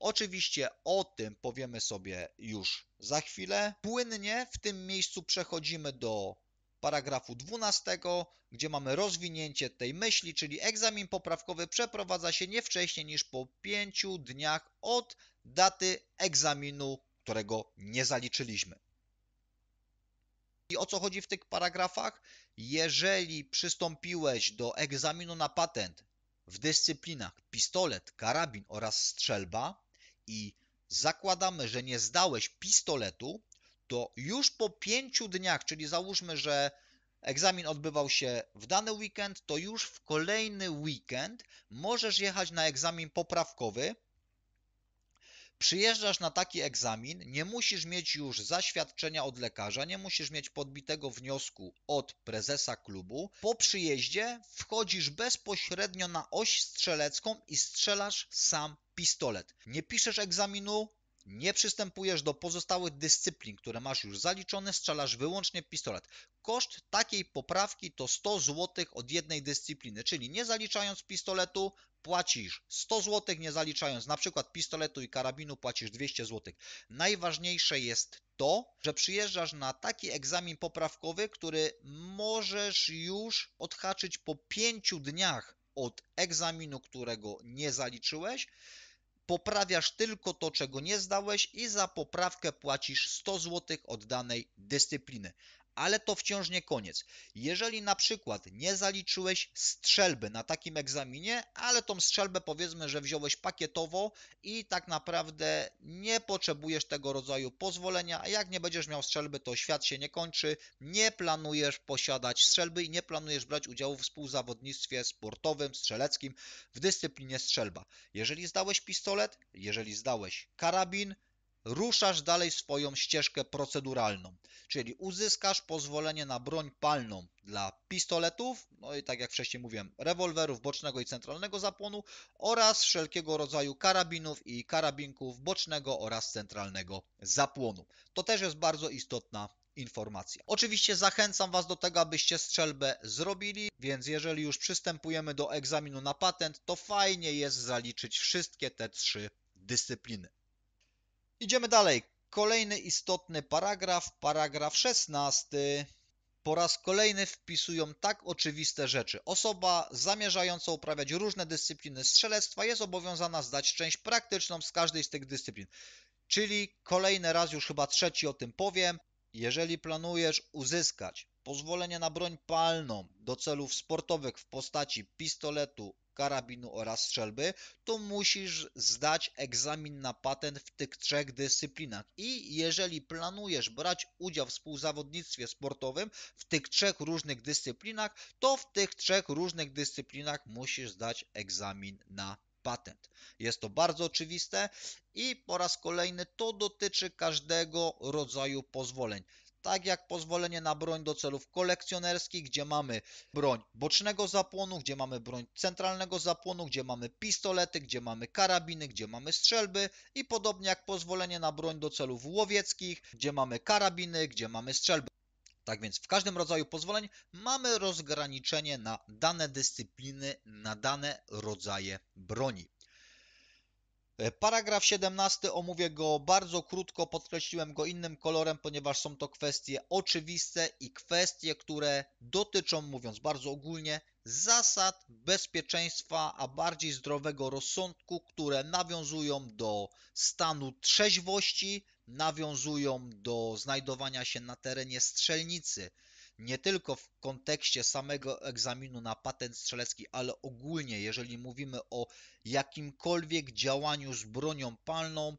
Oczywiście o tym powiemy sobie już za chwilę. Płynnie w tym miejscu przechodzimy do paragrafu 12, gdzie mamy rozwinięcie tej myśli, czyli egzamin poprawkowy przeprowadza się nie wcześniej niż po 5 dniach od daty egzaminu, którego nie zaliczyliśmy. I o co chodzi w tych paragrafach? Jeżeli przystąpiłeś do egzaminu na patent w dyscyplinach pistolet, karabin oraz strzelba i zakładamy, że nie zdałeś pistoletu, to już po pięciu dniach, czyli załóżmy, że egzamin odbywał się w dany weekend, to już w kolejny weekend możesz jechać na egzamin poprawkowy Przyjeżdżasz na taki egzamin, nie musisz mieć już zaświadczenia od lekarza, nie musisz mieć podbitego wniosku od prezesa klubu. Po przyjeździe wchodzisz bezpośrednio na oś strzelecką i strzelasz sam pistolet. Nie piszesz egzaminu, nie przystępujesz do pozostałych dyscyplin, które masz już zaliczone, strzelasz wyłącznie pistolet. Koszt takiej poprawki to 100 zł od jednej dyscypliny, czyli nie zaliczając pistoletu płacisz 100 zł, nie zaliczając na przykład pistoletu i karabinu płacisz 200 zł. Najważniejsze jest to, że przyjeżdżasz na taki egzamin poprawkowy, który możesz już odhaczyć po 5 dniach od egzaminu, którego nie zaliczyłeś Poprawiasz tylko to, czego nie zdałeś i za poprawkę płacisz 100 zł od danej dyscypliny ale to wciąż nie koniec. Jeżeli na przykład nie zaliczyłeś strzelby na takim egzaminie, ale tą strzelbę powiedzmy, że wziąłeś pakietowo i tak naprawdę nie potrzebujesz tego rodzaju pozwolenia, a jak nie będziesz miał strzelby, to świat się nie kończy, nie planujesz posiadać strzelby i nie planujesz brać udziału w współzawodnictwie sportowym, strzeleckim w dyscyplinie strzelba. Jeżeli zdałeś pistolet, jeżeli zdałeś karabin, ruszasz dalej swoją ścieżkę proceduralną, czyli uzyskasz pozwolenie na broń palną dla pistoletów, no i tak jak wcześniej mówiłem, rewolwerów bocznego i centralnego zapłonu oraz wszelkiego rodzaju karabinów i karabinków bocznego oraz centralnego zapłonu. To też jest bardzo istotna informacja. Oczywiście zachęcam Was do tego, abyście strzelbę zrobili, więc jeżeli już przystępujemy do egzaminu na patent, to fajnie jest zaliczyć wszystkie te trzy dyscypliny. Idziemy dalej. Kolejny istotny paragraf, paragraf 16. Po raz kolejny wpisują tak oczywiste rzeczy. Osoba zamierzająca uprawiać różne dyscypliny strzelectwa jest obowiązana zdać część praktyczną z każdej z tych dyscyplin. Czyli kolejny raz, już chyba trzeci o tym powiem. Jeżeli planujesz uzyskać pozwolenie na broń palną do celów sportowych w postaci pistoletu, karabinu oraz strzelby, to musisz zdać egzamin na patent w tych trzech dyscyplinach. I jeżeli planujesz brać udział w współzawodnictwie sportowym w tych trzech różnych dyscyplinach, to w tych trzech różnych dyscyplinach musisz zdać egzamin na patent. Jest to bardzo oczywiste i po raz kolejny to dotyczy każdego rodzaju pozwoleń tak jak pozwolenie na broń do celów kolekcjonerskich, gdzie mamy broń bocznego zapłonu, gdzie mamy broń centralnego zapłonu, gdzie mamy pistolety, gdzie mamy karabiny, gdzie mamy strzelby i podobnie jak pozwolenie na broń do celów łowieckich, gdzie mamy karabiny, gdzie mamy strzelby. Tak więc w każdym rodzaju pozwoleń mamy rozgraniczenie na dane dyscypliny, na dane rodzaje broni. E, paragraf 17 omówię go bardzo krótko, podkreśliłem go innym kolorem, ponieważ są to kwestie oczywiste i kwestie, które dotyczą, mówiąc bardzo ogólnie, zasad bezpieczeństwa, a bardziej zdrowego rozsądku, które nawiązują do stanu trzeźwości, nawiązują do znajdowania się na terenie strzelnicy nie tylko w kontekście samego egzaminu na patent strzelecki, ale ogólnie, jeżeli mówimy o jakimkolwiek działaniu z bronią palną,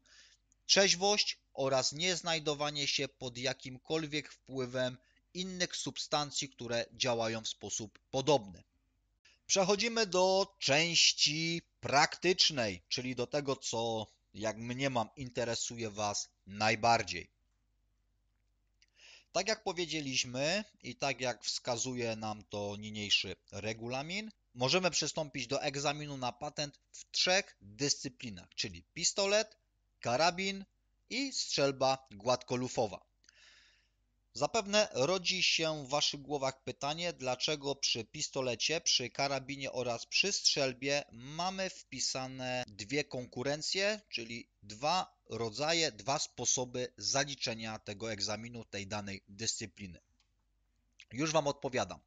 trzeźwość oraz nieznajdowanie się pod jakimkolwiek wpływem innych substancji, które działają w sposób podobny. Przechodzimy do części praktycznej, czyli do tego, co jak mniemam interesuje Was najbardziej. Tak jak powiedzieliśmy i tak jak wskazuje nam to niniejszy regulamin, możemy przystąpić do egzaminu na patent w trzech dyscyplinach, czyli pistolet, karabin i strzelba gładkolufowa. Zapewne rodzi się w Waszych głowach pytanie, dlaczego przy pistolecie, przy karabinie oraz przy strzelbie mamy wpisane dwie konkurencje, czyli dwa rodzaje, dwa sposoby zaliczenia tego egzaminu tej danej dyscypliny. Już Wam odpowiadam.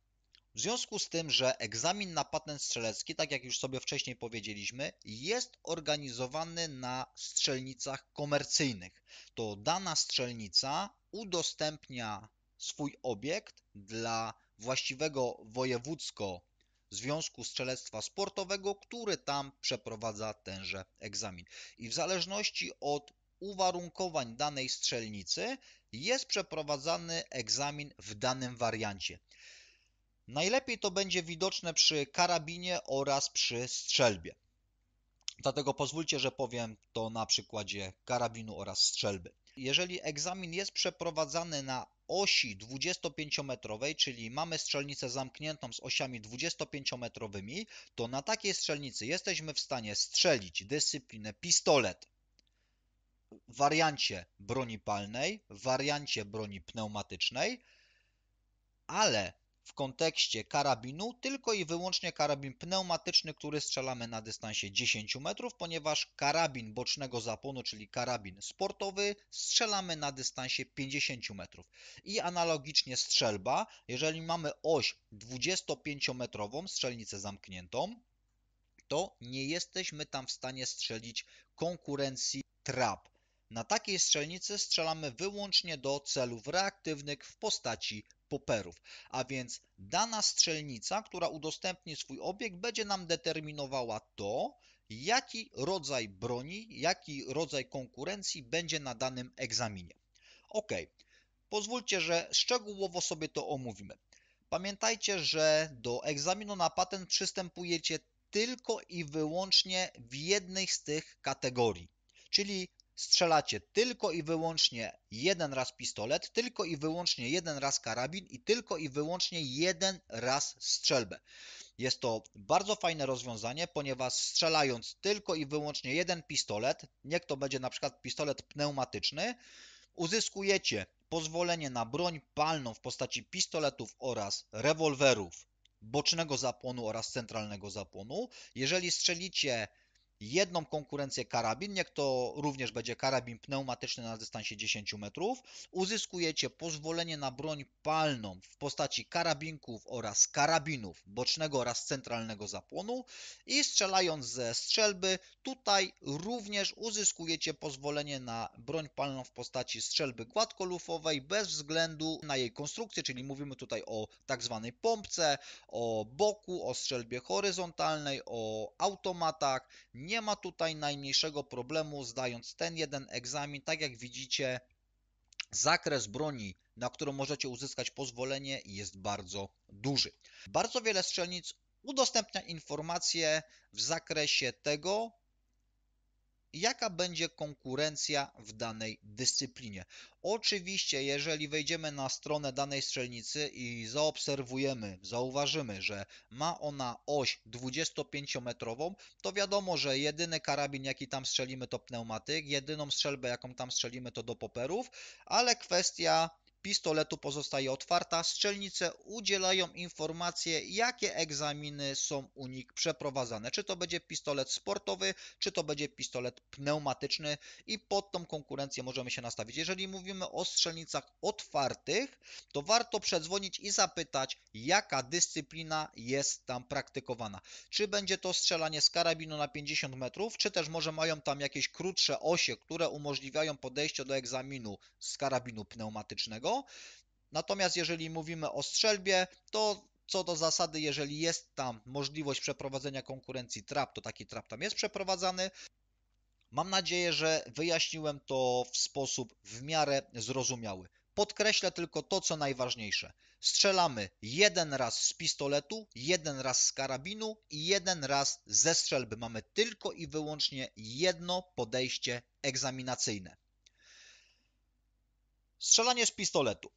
W związku z tym, że egzamin na patent strzelecki, tak jak już sobie wcześniej powiedzieliśmy, jest organizowany na strzelnicach komercyjnych, to dana strzelnica udostępnia swój obiekt dla właściwego wojewódzko Związku Strzelectwa Sportowego, który tam przeprowadza tenże egzamin. I w zależności od uwarunkowań danej strzelnicy jest przeprowadzany egzamin w danym wariancie. Najlepiej to będzie widoczne przy karabinie oraz przy strzelbie. Dlatego pozwólcie, że powiem to na przykładzie karabinu oraz strzelby. Jeżeli egzamin jest przeprowadzany na osi 25-metrowej, czyli mamy strzelnicę zamkniętą z osiami 25-metrowymi, to na takiej strzelnicy jesteśmy w stanie strzelić dyscyplinę pistolet w wariancie broni palnej, w wariancie broni pneumatycznej, ale w kontekście karabinu tylko i wyłącznie karabin pneumatyczny, który strzelamy na dystansie 10 metrów, ponieważ karabin bocznego zapłonu, czyli karabin sportowy, strzelamy na dystansie 50 metrów. I analogicznie strzelba, jeżeli mamy oś 25-metrową, strzelnicę zamkniętą, to nie jesteśmy tam w stanie strzelić konkurencji trap. Na takiej strzelnicy strzelamy wyłącznie do celów reaktywnych w postaci poperów, a więc dana strzelnica, która udostępni swój obiekt, będzie nam determinowała to, jaki rodzaj broni, jaki rodzaj konkurencji będzie na danym egzaminie. Ok, pozwólcie, że szczegółowo sobie to omówimy. Pamiętajcie, że do egzaminu na patent przystępujecie tylko i wyłącznie w jednej z tych kategorii. Czyli strzelacie tylko i wyłącznie jeden raz pistolet, tylko i wyłącznie jeden raz karabin i tylko i wyłącznie jeden raz strzelbę. Jest to bardzo fajne rozwiązanie, ponieważ strzelając tylko i wyłącznie jeden pistolet, niech to będzie na przykład pistolet pneumatyczny, uzyskujecie pozwolenie na broń palną w postaci pistoletów oraz rewolwerów bocznego zapłonu oraz centralnego zapłonu. Jeżeli strzelicie jedną konkurencję karabin, niech to również będzie karabin pneumatyczny na dystansie 10 metrów. Uzyskujecie pozwolenie na broń palną w postaci karabinków oraz karabinów bocznego oraz centralnego zapłonu i strzelając ze strzelby, tutaj również uzyskujecie pozwolenie na broń palną w postaci strzelby gładkolufowej bez względu na jej konstrukcję, czyli mówimy tutaj o tak zwanej pompce, o boku, o strzelbie horyzontalnej, o automatach. Nie ma tutaj najmniejszego problemu zdając ten jeden egzamin. Tak jak widzicie, zakres broni, na którą możecie uzyskać pozwolenie jest bardzo duży. Bardzo wiele strzelnic udostępnia informacje w zakresie tego, jaka będzie konkurencja w danej dyscyplinie. Oczywiście, jeżeli wejdziemy na stronę danej strzelnicy i zaobserwujemy, zauważymy, że ma ona oś 25-metrową, to wiadomo, że jedyny karabin, jaki tam strzelimy, to pneumatyk, jedyną strzelbę, jaką tam strzelimy, to do poperów, ale kwestia pistoletu pozostaje otwarta, strzelnice udzielają informacje, jakie egzaminy są u nich przeprowadzane. Czy to będzie pistolet sportowy, czy to będzie pistolet pneumatyczny i pod tą konkurencję możemy się nastawić. Jeżeli mówimy o strzelnicach otwartych, to warto przedzwonić i zapytać, jaka dyscyplina jest tam praktykowana. Czy będzie to strzelanie z karabinu na 50 metrów, czy też może mają tam jakieś krótsze osie, które umożliwiają podejście do egzaminu z karabinu pneumatycznego tego. Natomiast jeżeli mówimy o strzelbie, to co do zasady, jeżeli jest tam możliwość przeprowadzenia konkurencji trap, to taki trap tam jest przeprowadzany. Mam nadzieję, że wyjaśniłem to w sposób w miarę zrozumiały. Podkreślę tylko to, co najważniejsze. Strzelamy jeden raz z pistoletu, jeden raz z karabinu i jeden raz ze strzelby. Mamy tylko i wyłącznie jedno podejście egzaminacyjne. Strzelanie z pistoletu.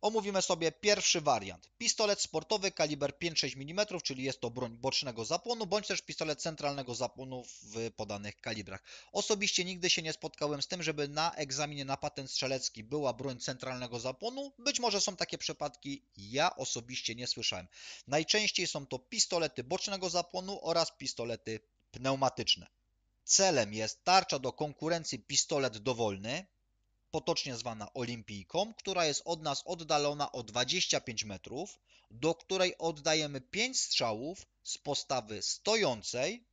Omówimy sobie pierwszy wariant. Pistolet sportowy kaliber 5,6 mm, czyli jest to broń bocznego zapłonu, bądź też pistolet centralnego zapłonu w podanych kalibrach. Osobiście nigdy się nie spotkałem z tym, żeby na egzaminie na patent strzelecki była broń centralnego zapłonu. Być może są takie przypadki, ja osobiście nie słyszałem. Najczęściej są to pistolety bocznego zapłonu oraz pistolety pneumatyczne. Celem jest tarcza do konkurencji pistolet dowolny, potocznie zwana olimpijką, która jest od nas oddalona o 25 metrów, do której oddajemy 5 strzałów z postawy stojącej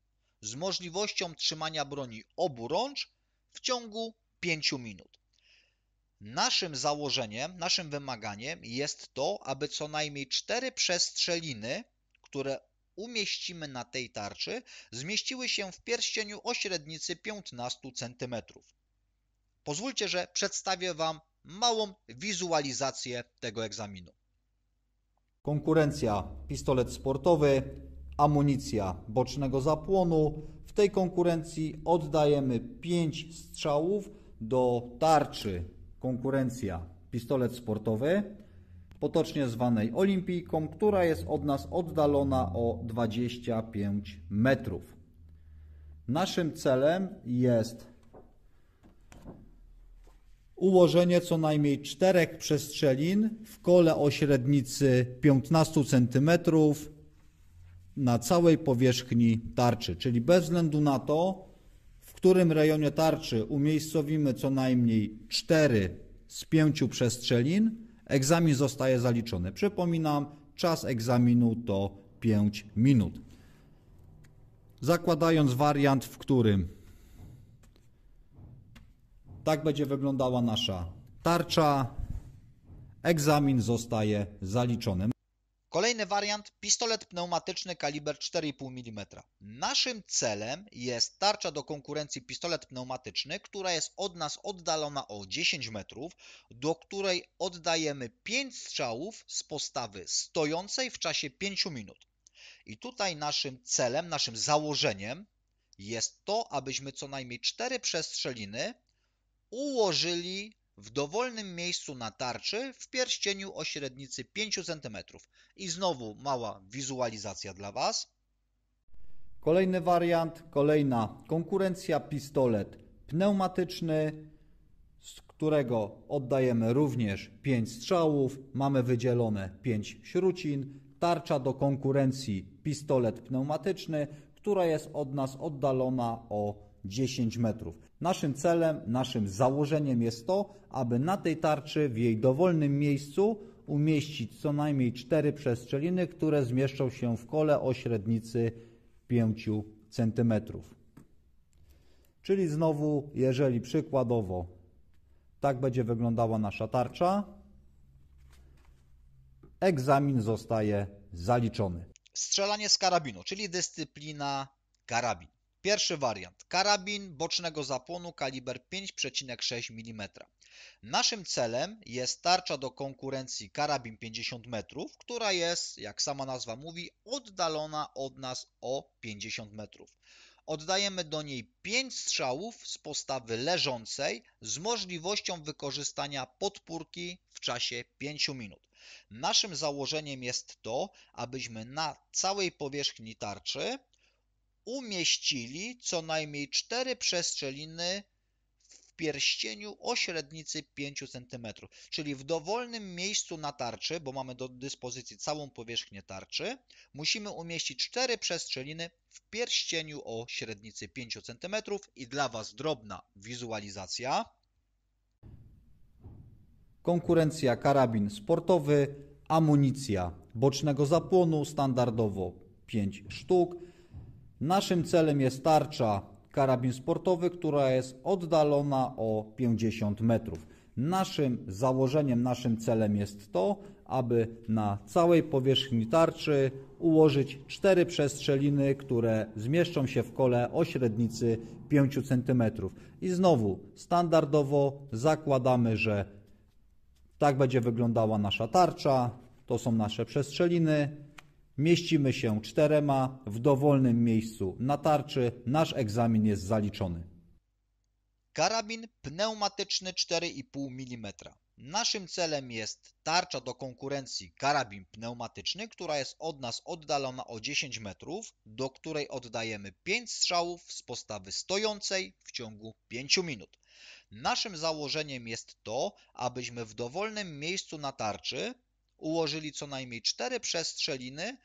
z możliwością trzymania broni oburącz w ciągu 5 minut. Naszym założeniem, naszym wymaganiem jest to, aby co najmniej 4 przestrzeliny, które umieścimy na tej tarczy, zmieściły się w pierścieniu o średnicy 15 cm. Pozwólcie, że przedstawię Wam małą wizualizację tego egzaminu. Konkurencja pistolet sportowy, amunicja bocznego zapłonu. W tej konkurencji oddajemy 5 strzałów do tarczy. Konkurencja pistolet sportowy, potocznie zwanej olimpijką, która jest od nas oddalona o 25 metrów. Naszym celem jest ułożenie co najmniej czterech przestrzelin w kole o średnicy 15 cm na całej powierzchni tarczy, czyli bez względu na to, w którym rejonie tarczy umiejscowimy co najmniej 4 z 5 przestrzelin, egzamin zostaje zaliczony. Przypominam, czas egzaminu to 5 minut. Zakładając wariant, w którym tak będzie wyglądała nasza tarcza. Egzamin zostaje zaliczony. Kolejny wariant pistolet pneumatyczny kaliber 4,5 mm. Naszym celem jest tarcza do konkurencji pistolet pneumatyczny, która jest od nas oddalona o 10 metrów, do której oddajemy 5 strzałów z postawy stojącej w czasie 5 minut. I tutaj naszym celem, naszym założeniem jest to, abyśmy co najmniej 4 przestrzeliny ułożyli w dowolnym miejscu na tarczy w pierścieniu o średnicy 5 cm. I znowu mała wizualizacja dla Was. Kolejny wariant, kolejna konkurencja pistolet pneumatyczny, z którego oddajemy również 5 strzałów, mamy wydzielone 5 śrucin, tarcza do konkurencji pistolet pneumatyczny, która jest od nas oddalona o 10 metrów. Naszym celem, naszym założeniem jest to, aby na tej tarczy w jej dowolnym miejscu umieścić co najmniej 4 przestrzeliny, które zmieszczą się w kole o średnicy 5 cm. Czyli znowu, jeżeli przykładowo tak będzie wyglądała nasza tarcza, egzamin zostaje zaliczony. Strzelanie z karabinu, czyli dyscyplina karabin. Pierwszy wariant. Karabin bocznego zapłonu kaliber 5,6 mm. Naszym celem jest tarcza do konkurencji karabin 50 metrów, która jest, jak sama nazwa mówi, oddalona od nas o 50 metrów. Oddajemy do niej 5 strzałów z postawy leżącej z możliwością wykorzystania podpórki w czasie 5 minut. Naszym założeniem jest to, abyśmy na całej powierzchni tarczy umieścili co najmniej cztery przestrzeliny w pierścieniu o średnicy 5 cm, czyli w dowolnym miejscu na tarczy, bo mamy do dyspozycji całą powierzchnię tarczy, musimy umieścić cztery przestrzeliny w pierścieniu o średnicy 5 cm i dla Was drobna wizualizacja. Konkurencja karabin sportowy, amunicja bocznego zapłonu standardowo 5 sztuk, Naszym celem jest tarcza karabin sportowy, która jest oddalona o 50 metrów. Naszym założeniem, naszym celem jest to, aby na całej powierzchni tarczy ułożyć cztery przestrzeliny, które zmieszczą się w kole o średnicy 5 cm. I znowu standardowo zakładamy, że tak będzie wyglądała nasza tarcza, to są nasze przestrzeliny, Mieścimy się czterema w dowolnym miejscu na tarczy. Nasz egzamin jest zaliczony. Karabin pneumatyczny 4,5 mm. Naszym celem jest tarcza do konkurencji karabin pneumatyczny, która jest od nas oddalona o 10 metrów, do której oddajemy 5 strzałów z postawy stojącej w ciągu 5 minut. Naszym założeniem jest to, abyśmy w dowolnym miejscu na tarczy Ułożyli co najmniej cztery przestrzeliny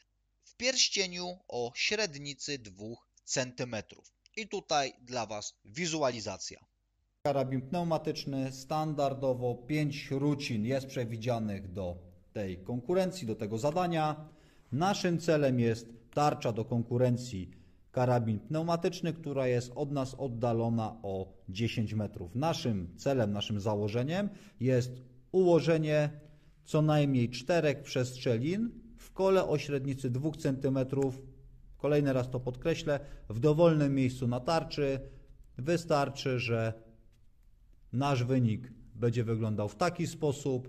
w pierścieniu o średnicy 2 cm. I tutaj dla Was wizualizacja. Karabin pneumatyczny standardowo 5 rucin jest przewidzianych do tej konkurencji, do tego zadania. Naszym celem jest tarcza do konkurencji karabin pneumatyczny, która jest od nas oddalona o 10 metrów. Naszym celem, naszym założeniem jest ułożenie co najmniej czterech przestrzelin w kole o średnicy 2 cm. Kolejny raz to podkreślę, w dowolnym miejscu na tarczy wystarczy, że nasz wynik będzie wyglądał w taki sposób.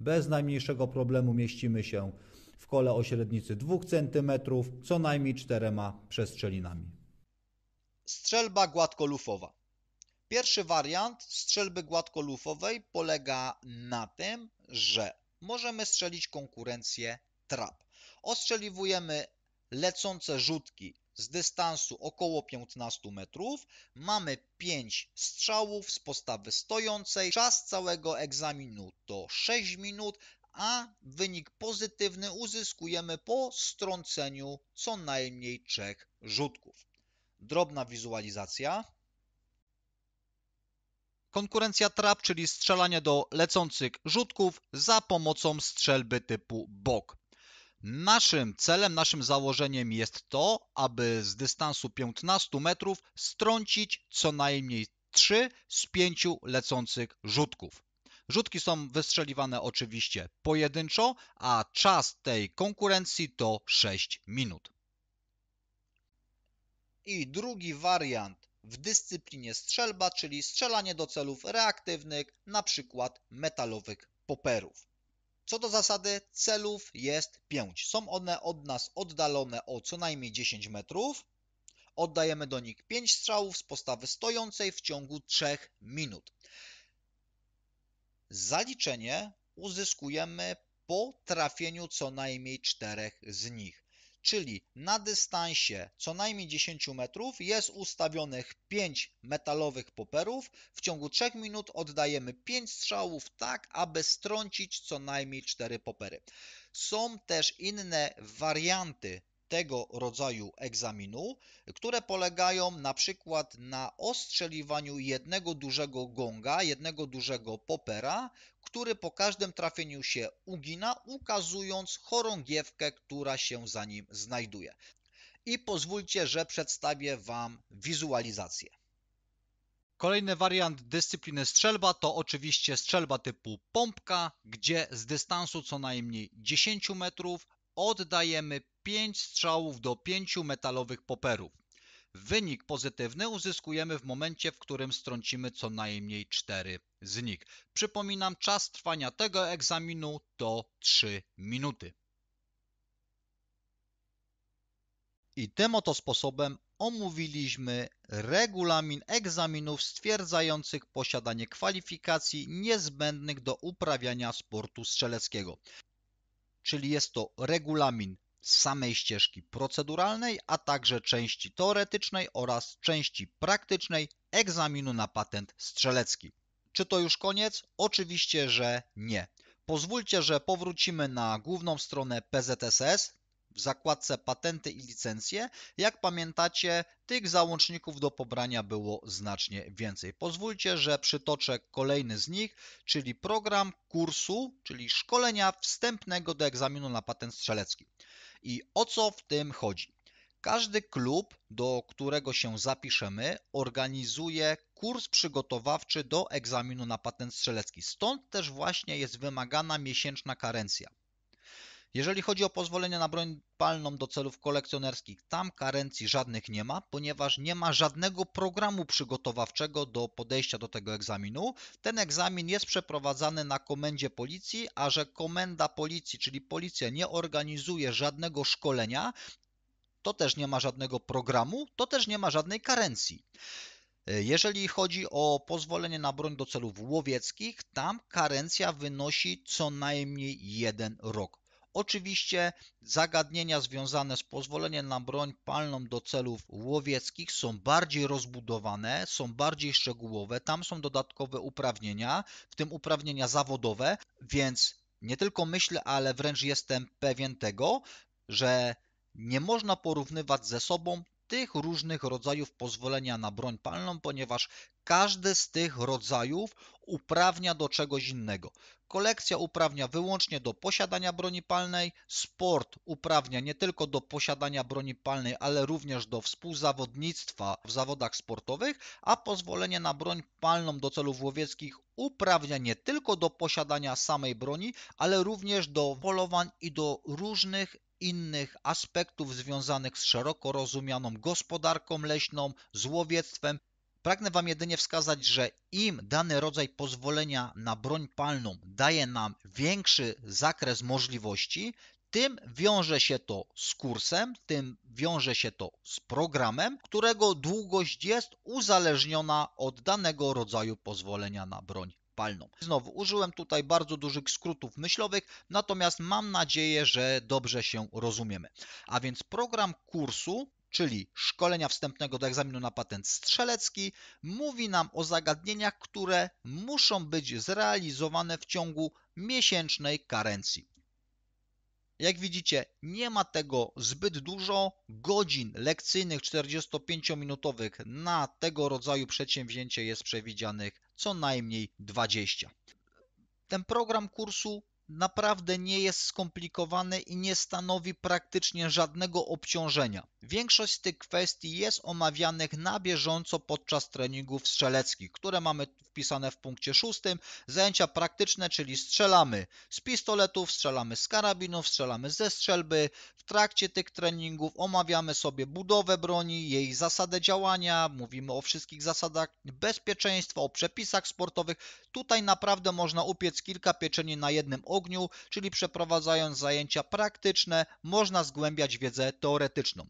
Bez najmniejszego problemu mieścimy się w kole o średnicy 2 cm, co najmniej czterema przestrzelinami. Strzelba gładkolufowa. Pierwszy wariant strzelby gładkolufowej polega na tym, że możemy strzelić konkurencję trap. Ostrzeliwujemy lecące rzutki z dystansu około 15 metrów. Mamy 5 strzałów z postawy stojącej. Czas całego egzaminu to 6 minut, a wynik pozytywny uzyskujemy po strąceniu co najmniej 3 rzutków. Drobna wizualizacja. Konkurencja trap, czyli strzelanie do lecących rzutków za pomocą strzelby typu bok. Naszym celem, naszym założeniem jest to, aby z dystansu 15 metrów strącić co najmniej 3 z 5 lecących rzutków. Rzutki są wystrzeliwane oczywiście pojedynczo, a czas tej konkurencji to 6 minut. I drugi wariant w dyscyplinie strzelba, czyli strzelanie do celów reaktywnych, np. metalowych poperów. Co do zasady, celów jest 5. Są one od nas oddalone o co najmniej 10 metrów. Oddajemy do nich 5 strzałów z postawy stojącej w ciągu 3 minut. Zaliczenie uzyskujemy po trafieniu co najmniej 4 z nich czyli na dystansie co najmniej 10 metrów jest ustawionych 5 metalowych poperów. W ciągu 3 minut oddajemy 5 strzałów tak, aby strącić co najmniej 4 popery. Są też inne warianty tego rodzaju egzaminu, które polegają na przykład na ostrzeliwaniu jednego dużego gonga, jednego dużego popera, który po każdym trafieniu się ugina, ukazując chorągiewkę, która się za nim znajduje. I pozwólcie, że przedstawię Wam wizualizację. Kolejny wariant dyscypliny strzelba to oczywiście strzelba typu pompka, gdzie z dystansu co najmniej 10 metrów oddajemy 5 strzałów do 5 metalowych poperów. Wynik pozytywny uzyskujemy w momencie, w którym strącimy co najmniej 4 z nich. Przypominam, czas trwania tego egzaminu to 3 minuty. I tym oto sposobem omówiliśmy regulamin egzaminów stwierdzających posiadanie kwalifikacji niezbędnych do uprawiania sportu strzeleckiego czyli jest to regulamin samej ścieżki proceduralnej, a także części teoretycznej oraz części praktycznej egzaminu na patent strzelecki. Czy to już koniec? Oczywiście, że nie. Pozwólcie, że powrócimy na główną stronę PZSS w zakładce Patenty i licencje. Jak pamiętacie, tych załączników do pobrania było znacznie więcej. Pozwólcie, że przytoczę kolejny z nich, czyli program kursu, czyli szkolenia wstępnego do egzaminu na patent strzelecki. I o co w tym chodzi? Każdy klub, do którego się zapiszemy, organizuje kurs przygotowawczy do egzaminu na patent strzelecki. Stąd też właśnie jest wymagana miesięczna karencja. Jeżeli chodzi o pozwolenie na broń palną do celów kolekcjonerskich, tam karencji żadnych nie ma, ponieważ nie ma żadnego programu przygotowawczego do podejścia do tego egzaminu. Ten egzamin jest przeprowadzany na komendzie policji, a że komenda policji, czyli policja nie organizuje żadnego szkolenia, to też nie ma żadnego programu, to też nie ma żadnej karencji. Jeżeli chodzi o pozwolenie na broń do celów łowieckich, tam karencja wynosi co najmniej jeden rok. Oczywiście zagadnienia związane z pozwoleniem na broń palną do celów łowieckich są bardziej rozbudowane, są bardziej szczegółowe, tam są dodatkowe uprawnienia, w tym uprawnienia zawodowe, więc nie tylko myślę, ale wręcz jestem pewien tego, że nie można porównywać ze sobą tych różnych rodzajów pozwolenia na broń palną, ponieważ każdy z tych rodzajów uprawnia do czegoś innego. Kolekcja uprawnia wyłącznie do posiadania broni palnej, sport uprawnia nie tylko do posiadania broni palnej, ale również do współzawodnictwa w zawodach sportowych, a pozwolenie na broń palną do celów łowieckich uprawnia nie tylko do posiadania samej broni, ale również do polowań i do różnych innych aspektów związanych z szeroko rozumianą gospodarką leśną, z łowiectwem Pragnę Wam jedynie wskazać, że im dany rodzaj pozwolenia na broń palną daje nam większy zakres możliwości, tym wiąże się to z kursem, tym wiąże się to z programem, którego długość jest uzależniona od danego rodzaju pozwolenia na broń palną. Znowu użyłem tutaj bardzo dużych skrótów myślowych, natomiast mam nadzieję, że dobrze się rozumiemy. A więc program kursu czyli szkolenia wstępnego do egzaminu na patent strzelecki, mówi nam o zagadnieniach, które muszą być zrealizowane w ciągu miesięcznej karencji. Jak widzicie, nie ma tego zbyt dużo godzin lekcyjnych 45-minutowych na tego rodzaju przedsięwzięcie jest przewidzianych co najmniej 20. Ten program kursu naprawdę nie jest skomplikowane i nie stanowi praktycznie żadnego obciążenia. Większość z tych kwestii jest omawianych na bieżąco podczas treningów strzeleckich, które mamy wpisane w punkcie szóstym. Zajęcia praktyczne, czyli strzelamy z pistoletów, strzelamy z karabinów, strzelamy ze strzelby. W trakcie tych treningów omawiamy sobie budowę broni, jej zasadę działania, mówimy o wszystkich zasadach bezpieczeństwa, o przepisach sportowych. Tutaj naprawdę można upiec kilka pieczeni na jednym obiegu ogniu, czyli przeprowadzając zajęcia praktyczne, można zgłębiać wiedzę teoretyczną.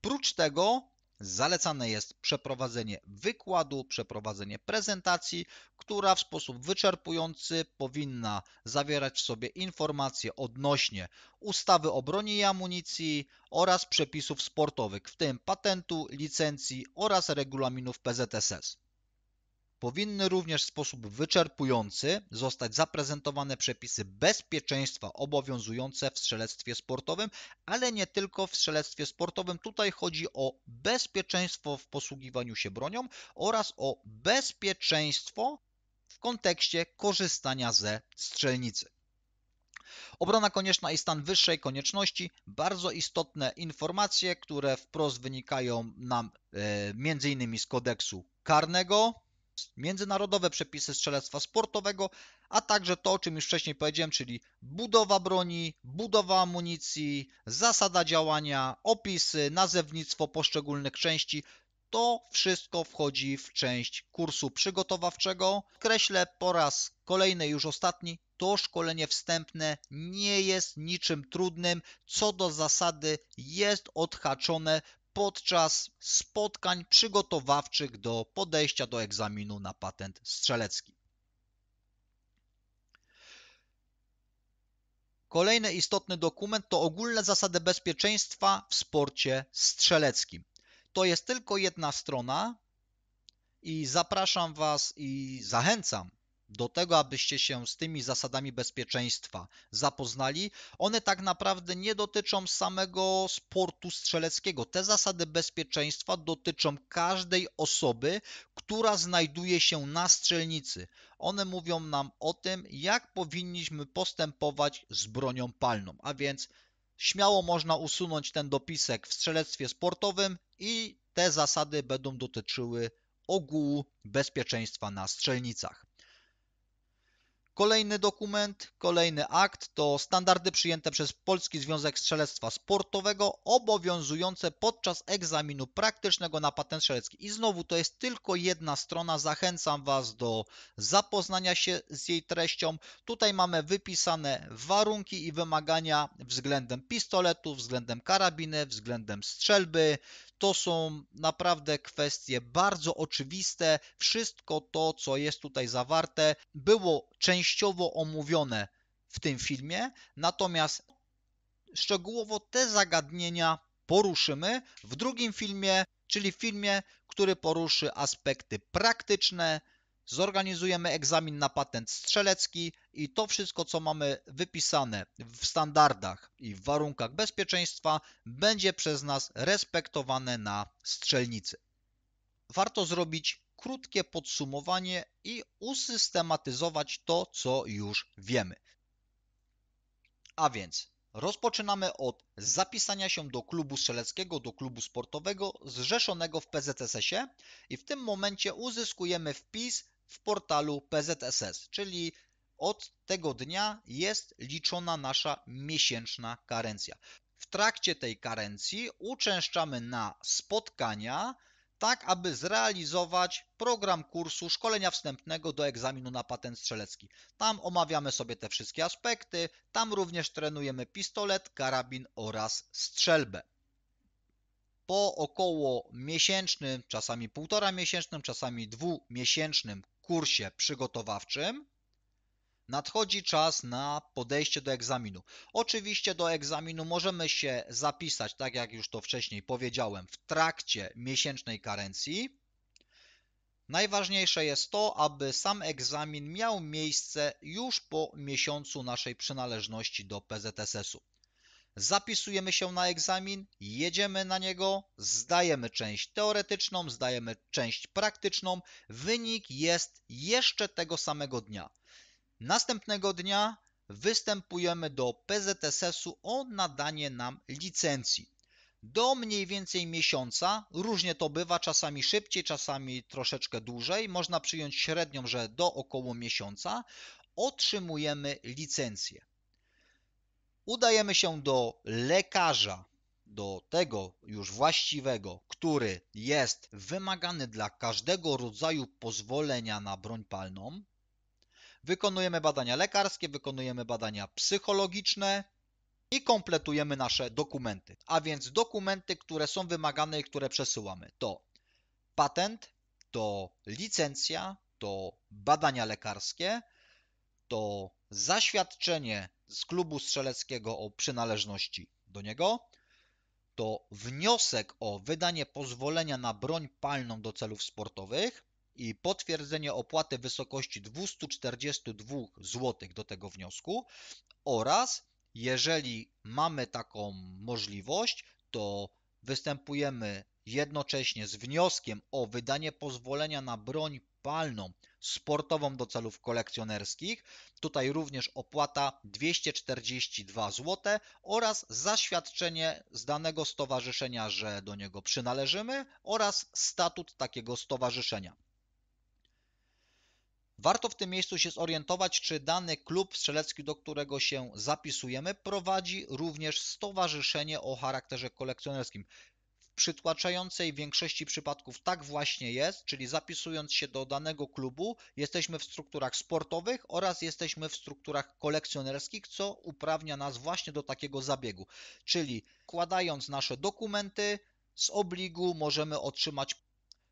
Prócz tego zalecane jest przeprowadzenie wykładu, przeprowadzenie prezentacji, która w sposób wyczerpujący powinna zawierać w sobie informacje odnośnie ustawy o broni i amunicji oraz przepisów sportowych, w tym patentu, licencji oraz regulaminów PZSS. Powinny również w sposób wyczerpujący zostać zaprezentowane przepisy bezpieczeństwa obowiązujące w strzelectwie sportowym, ale nie tylko w strzelectwie sportowym. Tutaj chodzi o bezpieczeństwo w posługiwaniu się bronią oraz o bezpieczeństwo w kontekście korzystania ze strzelnicy. Obrona konieczna i stan wyższej konieczności bardzo istotne informacje, które wprost wynikają nam e, m.in. z kodeksu karnego międzynarodowe przepisy strzelectwa sportowego, a także to, o czym już wcześniej powiedziałem, czyli budowa broni, budowa amunicji, zasada działania, opisy, nazewnictwo poszczególnych części. To wszystko wchodzi w część kursu przygotowawczego. Kreślę po raz kolejny, już ostatni, to szkolenie wstępne nie jest niczym trudnym. Co do zasady jest odhaczone podczas spotkań przygotowawczych do podejścia do egzaminu na patent strzelecki. Kolejny istotny dokument to ogólne zasady bezpieczeństwa w sporcie strzeleckim. To jest tylko jedna strona i zapraszam Was i zachęcam do tego, abyście się z tymi zasadami bezpieczeństwa zapoznali. One tak naprawdę nie dotyczą samego sportu strzeleckiego. Te zasady bezpieczeństwa dotyczą każdej osoby, która znajduje się na strzelnicy. One mówią nam o tym, jak powinniśmy postępować z bronią palną, a więc śmiało można usunąć ten dopisek w strzelectwie sportowym i te zasady będą dotyczyły ogółu bezpieczeństwa na strzelnicach. Kolejny dokument, kolejny akt to standardy przyjęte przez Polski Związek Strzelectwa Sportowego obowiązujące podczas egzaminu praktycznego na patent strzelecki. I znowu to jest tylko jedna strona, zachęcam Was do zapoznania się z jej treścią. Tutaj mamy wypisane warunki i wymagania względem pistoletu, względem karabiny, względem strzelby, to są naprawdę kwestie bardzo oczywiste. Wszystko to, co jest tutaj zawarte, było częściowo omówione w tym filmie, natomiast szczegółowo te zagadnienia poruszymy w drugim filmie, czyli filmie, który poruszy aspekty praktyczne, zorganizujemy egzamin na patent strzelecki i to wszystko, co mamy wypisane w standardach i w warunkach bezpieczeństwa, będzie przez nas respektowane na strzelnicy. Warto zrobić krótkie podsumowanie i usystematyzować to, co już wiemy. A więc Rozpoczynamy od zapisania się do klubu strzeleckiego, do klubu sportowego zrzeszonego w PZSS-ie i w tym momencie uzyskujemy wpis w portalu PZSS, czyli od tego dnia jest liczona nasza miesięczna karencja. W trakcie tej karencji uczęszczamy na spotkania, tak aby zrealizować program kursu szkolenia wstępnego do egzaminu na patent strzelecki. Tam omawiamy sobie te wszystkie aspekty, tam również trenujemy pistolet, karabin oraz strzelbę. Po około miesięcznym, czasami półtora miesięcznym, czasami dwumiesięcznym kursie przygotowawczym nadchodzi czas na podejście do egzaminu. Oczywiście do egzaminu możemy się zapisać, tak jak już to wcześniej powiedziałem, w trakcie miesięcznej karencji. Najważniejsze jest to, aby sam egzamin miał miejsce już po miesiącu naszej przynależności do PZSS-u zapisujemy się na egzamin, jedziemy na niego, zdajemy część teoretyczną, zdajemy część praktyczną. Wynik jest jeszcze tego samego dnia. Następnego dnia występujemy do PZSS-u o nadanie nam licencji. Do mniej więcej miesiąca, różnie to bywa, czasami szybciej, czasami troszeczkę dłużej, można przyjąć średnią, że do około miesiąca, otrzymujemy licencję udajemy się do lekarza, do tego już właściwego, który jest wymagany dla każdego rodzaju pozwolenia na broń palną. Wykonujemy badania lekarskie, wykonujemy badania psychologiczne i kompletujemy nasze dokumenty. A więc dokumenty, które są wymagane i które przesyłamy, to patent, to licencja, to badania lekarskie, to zaświadczenie z klubu strzeleckiego o przynależności do niego, to wniosek o wydanie pozwolenia na broń palną do celów sportowych i potwierdzenie opłaty w wysokości 242 zł do tego wniosku oraz jeżeli mamy taką możliwość, to występujemy jednocześnie z wnioskiem o wydanie pozwolenia na broń palną sportową do celów kolekcjonerskich. Tutaj również opłata 242 zł oraz zaświadczenie z danego stowarzyszenia, że do niego przynależymy oraz statut takiego stowarzyszenia. Warto w tym miejscu się zorientować, czy dany klub strzelecki, do którego się zapisujemy, prowadzi również stowarzyszenie o charakterze kolekcjonerskim przytłaczającej większości przypadków tak właśnie jest, czyli zapisując się do danego klubu, jesteśmy w strukturach sportowych oraz jesteśmy w strukturach kolekcjonerskich, co uprawnia nas właśnie do takiego zabiegu. Czyli kładając nasze dokumenty z obligu możemy otrzymać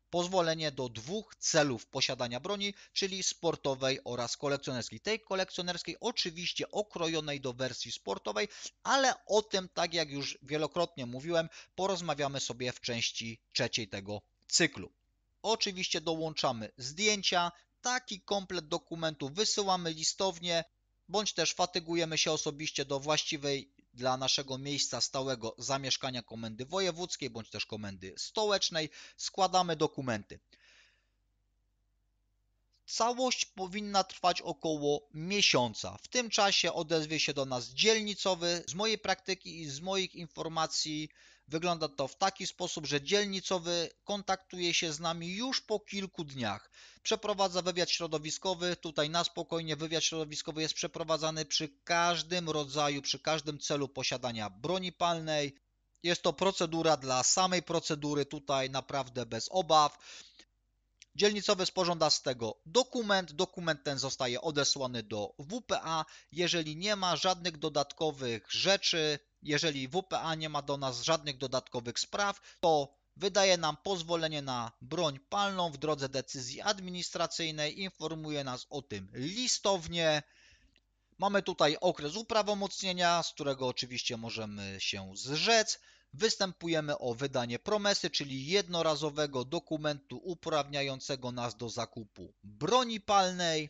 pozwolenie do dwóch celów posiadania broni, czyli sportowej oraz kolekcjonerskiej. Tej kolekcjonerskiej oczywiście okrojonej do wersji sportowej, ale o tym, tak jak już wielokrotnie mówiłem, porozmawiamy sobie w części trzeciej tego cyklu. Oczywiście dołączamy zdjęcia, taki komplet dokumentu wysyłamy listownie, bądź też fatygujemy się osobiście do właściwej dla naszego miejsca stałego zamieszkania komendy wojewódzkiej bądź też komendy stołecznej składamy dokumenty. Całość powinna trwać około miesiąca. W tym czasie odezwie się do nas dzielnicowy. Z mojej praktyki i z moich informacji Wygląda to w taki sposób, że dzielnicowy kontaktuje się z nami już po kilku dniach. Przeprowadza wywiad środowiskowy, tutaj na spokojnie wywiad środowiskowy jest przeprowadzany przy każdym rodzaju, przy każdym celu posiadania broni palnej. Jest to procedura dla samej procedury, tutaj naprawdę bez obaw. Dzielnicowy sporządza z tego dokument, dokument ten zostaje odesłany do WPA. Jeżeli nie ma żadnych dodatkowych rzeczy, jeżeli WPA nie ma do nas żadnych dodatkowych spraw, to wydaje nam pozwolenie na broń palną w drodze decyzji administracyjnej, informuje nas o tym listownie. Mamy tutaj okres uprawomocnienia, z którego oczywiście możemy się zrzec. Występujemy o wydanie promesy, czyli jednorazowego dokumentu uprawniającego nas do zakupu broni palnej.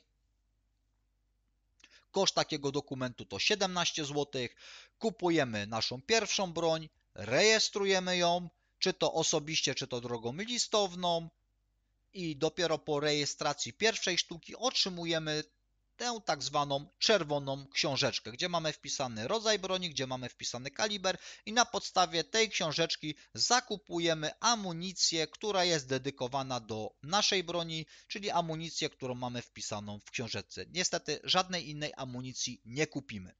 Koszt takiego dokumentu to 17 zł. Kupujemy naszą pierwszą broń, rejestrujemy ją, czy to osobiście, czy to drogą listowną. I dopiero po rejestracji pierwszej sztuki otrzymujemy tę tak zwaną czerwoną książeczkę, gdzie mamy wpisany rodzaj broni, gdzie mamy wpisany kaliber i na podstawie tej książeczki zakupujemy amunicję, która jest dedykowana do naszej broni, czyli amunicję, którą mamy wpisaną w książeczce. Niestety żadnej innej amunicji nie kupimy.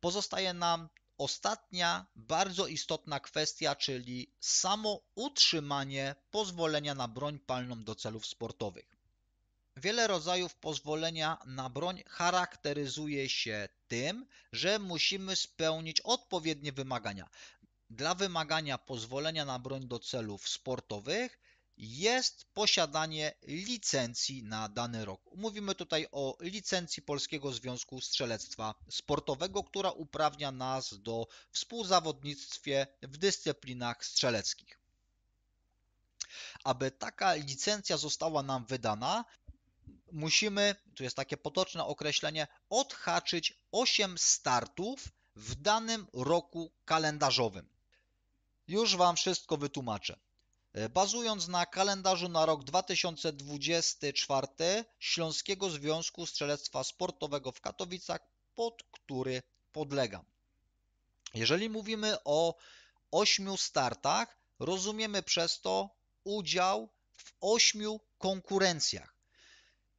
Pozostaje nam ostatnia bardzo istotna kwestia, czyli samo utrzymanie pozwolenia na broń palną do celów sportowych. Wiele rodzajów pozwolenia na broń charakteryzuje się tym, że musimy spełnić odpowiednie wymagania. Dla wymagania pozwolenia na broń do celów sportowych jest posiadanie licencji na dany rok. Mówimy tutaj o licencji Polskiego Związku Strzelectwa Sportowego, która uprawnia nas do współzawodnictwa w dyscyplinach strzeleckich. Aby taka licencja została nam wydana, musimy, tu jest takie potoczne określenie, odhaczyć 8 startów w danym roku kalendarzowym. Już Wam wszystko wytłumaczę. E, bazując na kalendarzu na rok 2024 Śląskiego Związku Strzelectwa Sportowego w Katowicach, pod który podlegam. Jeżeli mówimy o 8 startach, rozumiemy przez to udział w 8 konkurencjach.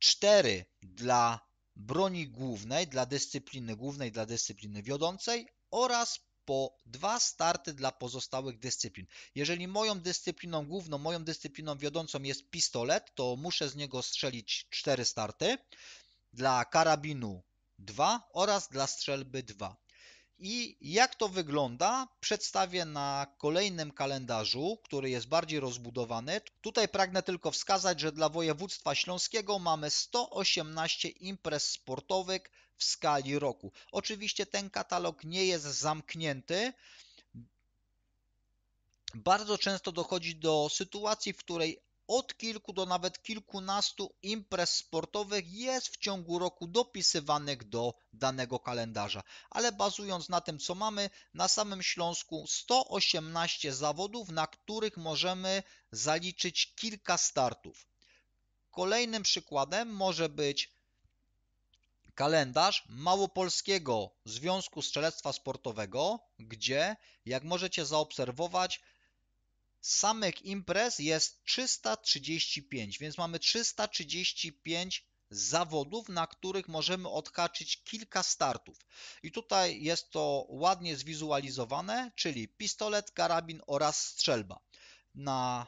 4 dla broni głównej, dla dyscypliny głównej, dla dyscypliny wiodącej oraz po dwa starty dla pozostałych dyscyplin. Jeżeli moją dyscypliną główną, moją dyscypliną wiodącą jest pistolet, to muszę z niego strzelić 4 starty, dla karabinu 2 oraz dla strzelby 2. I jak to wygląda, przedstawię na kolejnym kalendarzu, który jest bardziej rozbudowany. Tutaj pragnę tylko wskazać, że dla województwa śląskiego mamy 118 imprez sportowych w skali roku. Oczywiście ten katalog nie jest zamknięty. Bardzo często dochodzi do sytuacji, w której od kilku do nawet kilkunastu imprez sportowych jest w ciągu roku dopisywanych do danego kalendarza, ale bazując na tym, co mamy, na samym Śląsku 118 zawodów, na których możemy zaliczyć kilka startów. Kolejnym przykładem może być kalendarz Małopolskiego Związku Strzelectwa Sportowego, gdzie, jak możecie zaobserwować, samych imprez jest 335, więc mamy 335 zawodów, na których możemy odhaczyć kilka startów. I tutaj jest to ładnie zwizualizowane, czyli pistolet, karabin oraz strzelba. Na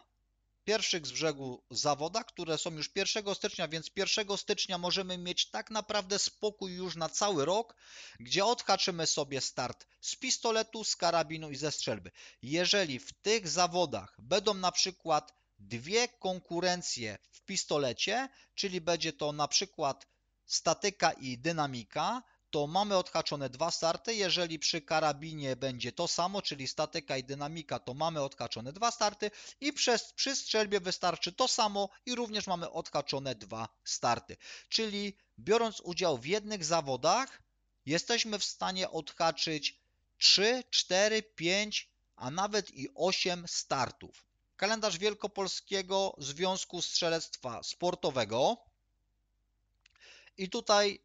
pierwszych z brzegu zawodach, które są już 1 stycznia, więc 1 stycznia możemy mieć tak naprawdę spokój już na cały rok, gdzie odhaczymy sobie start z pistoletu, z karabinu i ze strzelby. Jeżeli w tych zawodach będą na przykład dwie konkurencje w pistolecie, czyli będzie to na przykład statyka i dynamika, to mamy odhaczone dwa starty. Jeżeli przy karabinie będzie to samo, czyli statyka i dynamika, to mamy odhaczone dwa starty i przez, przy strzelbie wystarczy to samo i również mamy odhaczone dwa starty. Czyli biorąc udział w jednych zawodach, jesteśmy w stanie odhaczyć 3, 4, 5, a nawet i 8 startów. Kalendarz Wielkopolskiego Związku Strzelectwa Sportowego. I tutaj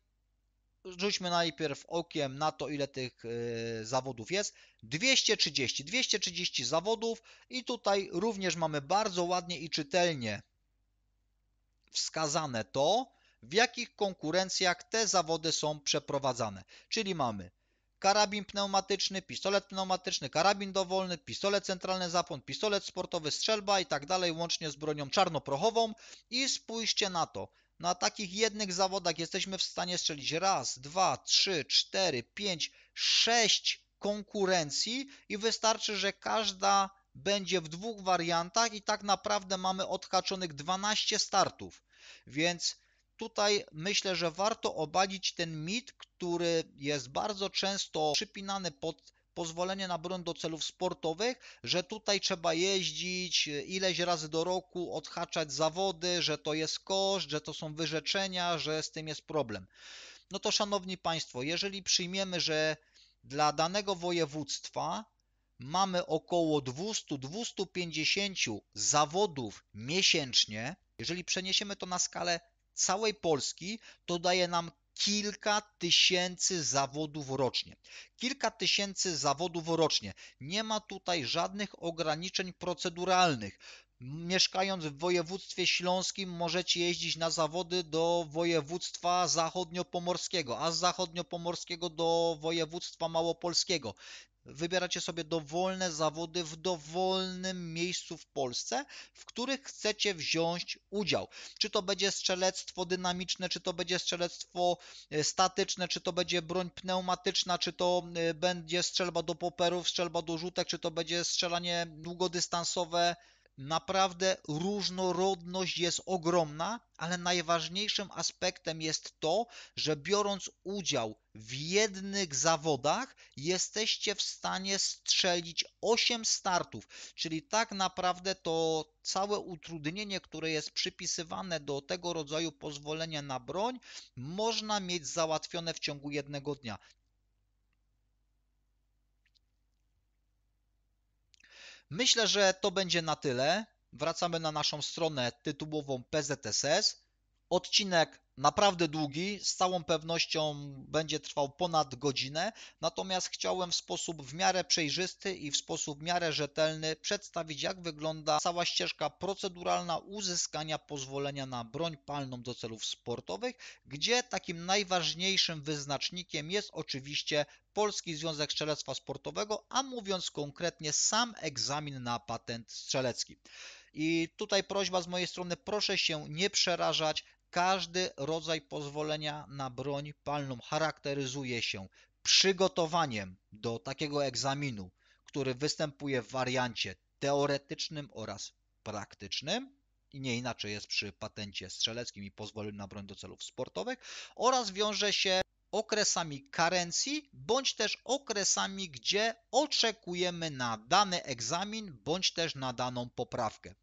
rzućmy najpierw okiem na to, ile tych y, zawodów jest. 230, 230 zawodów i tutaj również mamy bardzo ładnie i czytelnie wskazane to, w jakich konkurencjach te zawody są przeprowadzane. Czyli mamy karabin pneumatyczny, pistolet pneumatyczny, karabin dowolny, pistolet centralny zapłon, pistolet sportowy, strzelba i tak dalej, łącznie z bronią czarnoprochową. I spójrzcie na to, na takich jednych zawodach jesteśmy w stanie strzelić raz, dwa, trzy, cztery, pięć, sześć konkurencji i wystarczy, że każda będzie w dwóch wariantach i tak naprawdę mamy odhaczonych 12 startów. Więc tutaj myślę, że warto obalić ten mit, który jest bardzo często przypinany pod pozwolenie na broń do celów sportowych, że tutaj trzeba jeździć e, ileś razy do roku, odhaczać zawody, że to jest koszt, że to są wyrzeczenia, że z tym jest problem. No to szanowni państwo, jeżeli przyjmiemy, że dla danego województwa mamy około 200-250 zawodów miesięcznie, jeżeli przeniesiemy to na skalę całej Polski, to daje nam kilka tysięcy zawodów rocznie. Kilka tysięcy zawodów rocznie. Nie ma tutaj żadnych ograniczeń proceduralnych. Mieszkając w województwie śląskim możecie jeździć na zawody do województwa zachodniopomorskiego, a z zachodniopomorskiego do województwa małopolskiego. Wybieracie sobie dowolne zawody w dowolnym miejscu w Polsce, w których chcecie wziąć udział. Czy to będzie strzelectwo dynamiczne, czy to będzie strzelectwo e, statyczne, czy to będzie broń pneumatyczna, czy to e, będzie strzelba do poperów, strzelba do rzutek, czy to będzie strzelanie długodystansowe Naprawdę różnorodność jest ogromna, ale najważniejszym aspektem jest to, że biorąc udział w jednych zawodach, jesteście w stanie strzelić 8 startów, czyli tak naprawdę to całe utrudnienie, które jest przypisywane do tego rodzaju pozwolenia na broń, można mieć załatwione w ciągu jednego dnia. Myślę, że to będzie na tyle. Wracamy na naszą stronę tytułową PZSS. Odcinek naprawdę długi, z całą pewnością będzie trwał ponad godzinę, natomiast chciałem w sposób w miarę przejrzysty i w sposób w miarę rzetelny przedstawić, jak wygląda cała ścieżka proceduralna uzyskania pozwolenia na broń palną do celów sportowych, gdzie takim najważniejszym wyznacznikiem jest oczywiście Polski Związek Strzelectwa Sportowego, a mówiąc konkretnie, sam egzamin na patent strzelecki. I tutaj prośba z mojej strony, proszę się nie przerażać, każdy rodzaj pozwolenia na broń palną charakteryzuje się przygotowaniem do takiego egzaminu, który występuje w wariancie teoretycznym oraz praktycznym i nie inaczej jest przy patencie strzeleckim i pozwoleniu na broń do celów sportowych oraz wiąże się okresami karencji bądź też okresami, gdzie oczekujemy na dany egzamin bądź też na daną poprawkę.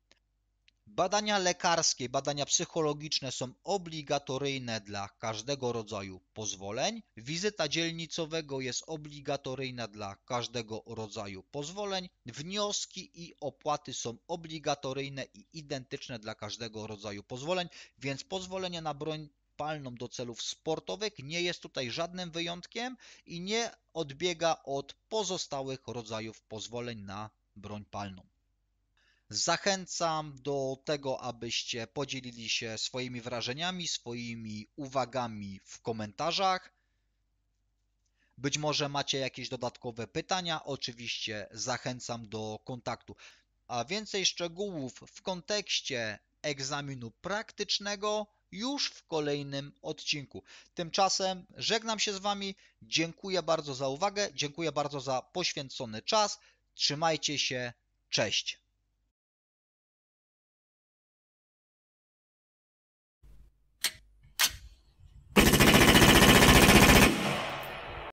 Badania lekarskie badania psychologiczne są obligatoryjne dla każdego rodzaju pozwoleń. Wizyta dzielnicowego jest obligatoryjna dla każdego rodzaju pozwoleń. Wnioski i opłaty są obligatoryjne i identyczne dla każdego rodzaju pozwoleń, więc pozwolenie na broń palną do celów sportowych nie jest tutaj żadnym wyjątkiem i nie odbiega od pozostałych rodzajów pozwoleń na broń palną. Zachęcam do tego, abyście podzielili się swoimi wrażeniami, swoimi uwagami w komentarzach. Być może macie jakieś dodatkowe pytania, oczywiście zachęcam do kontaktu. A więcej szczegółów w kontekście egzaminu praktycznego już w kolejnym odcinku. Tymczasem żegnam się z Wami, dziękuję bardzo za uwagę, dziękuję bardzo za poświęcony czas, trzymajcie się, cześć.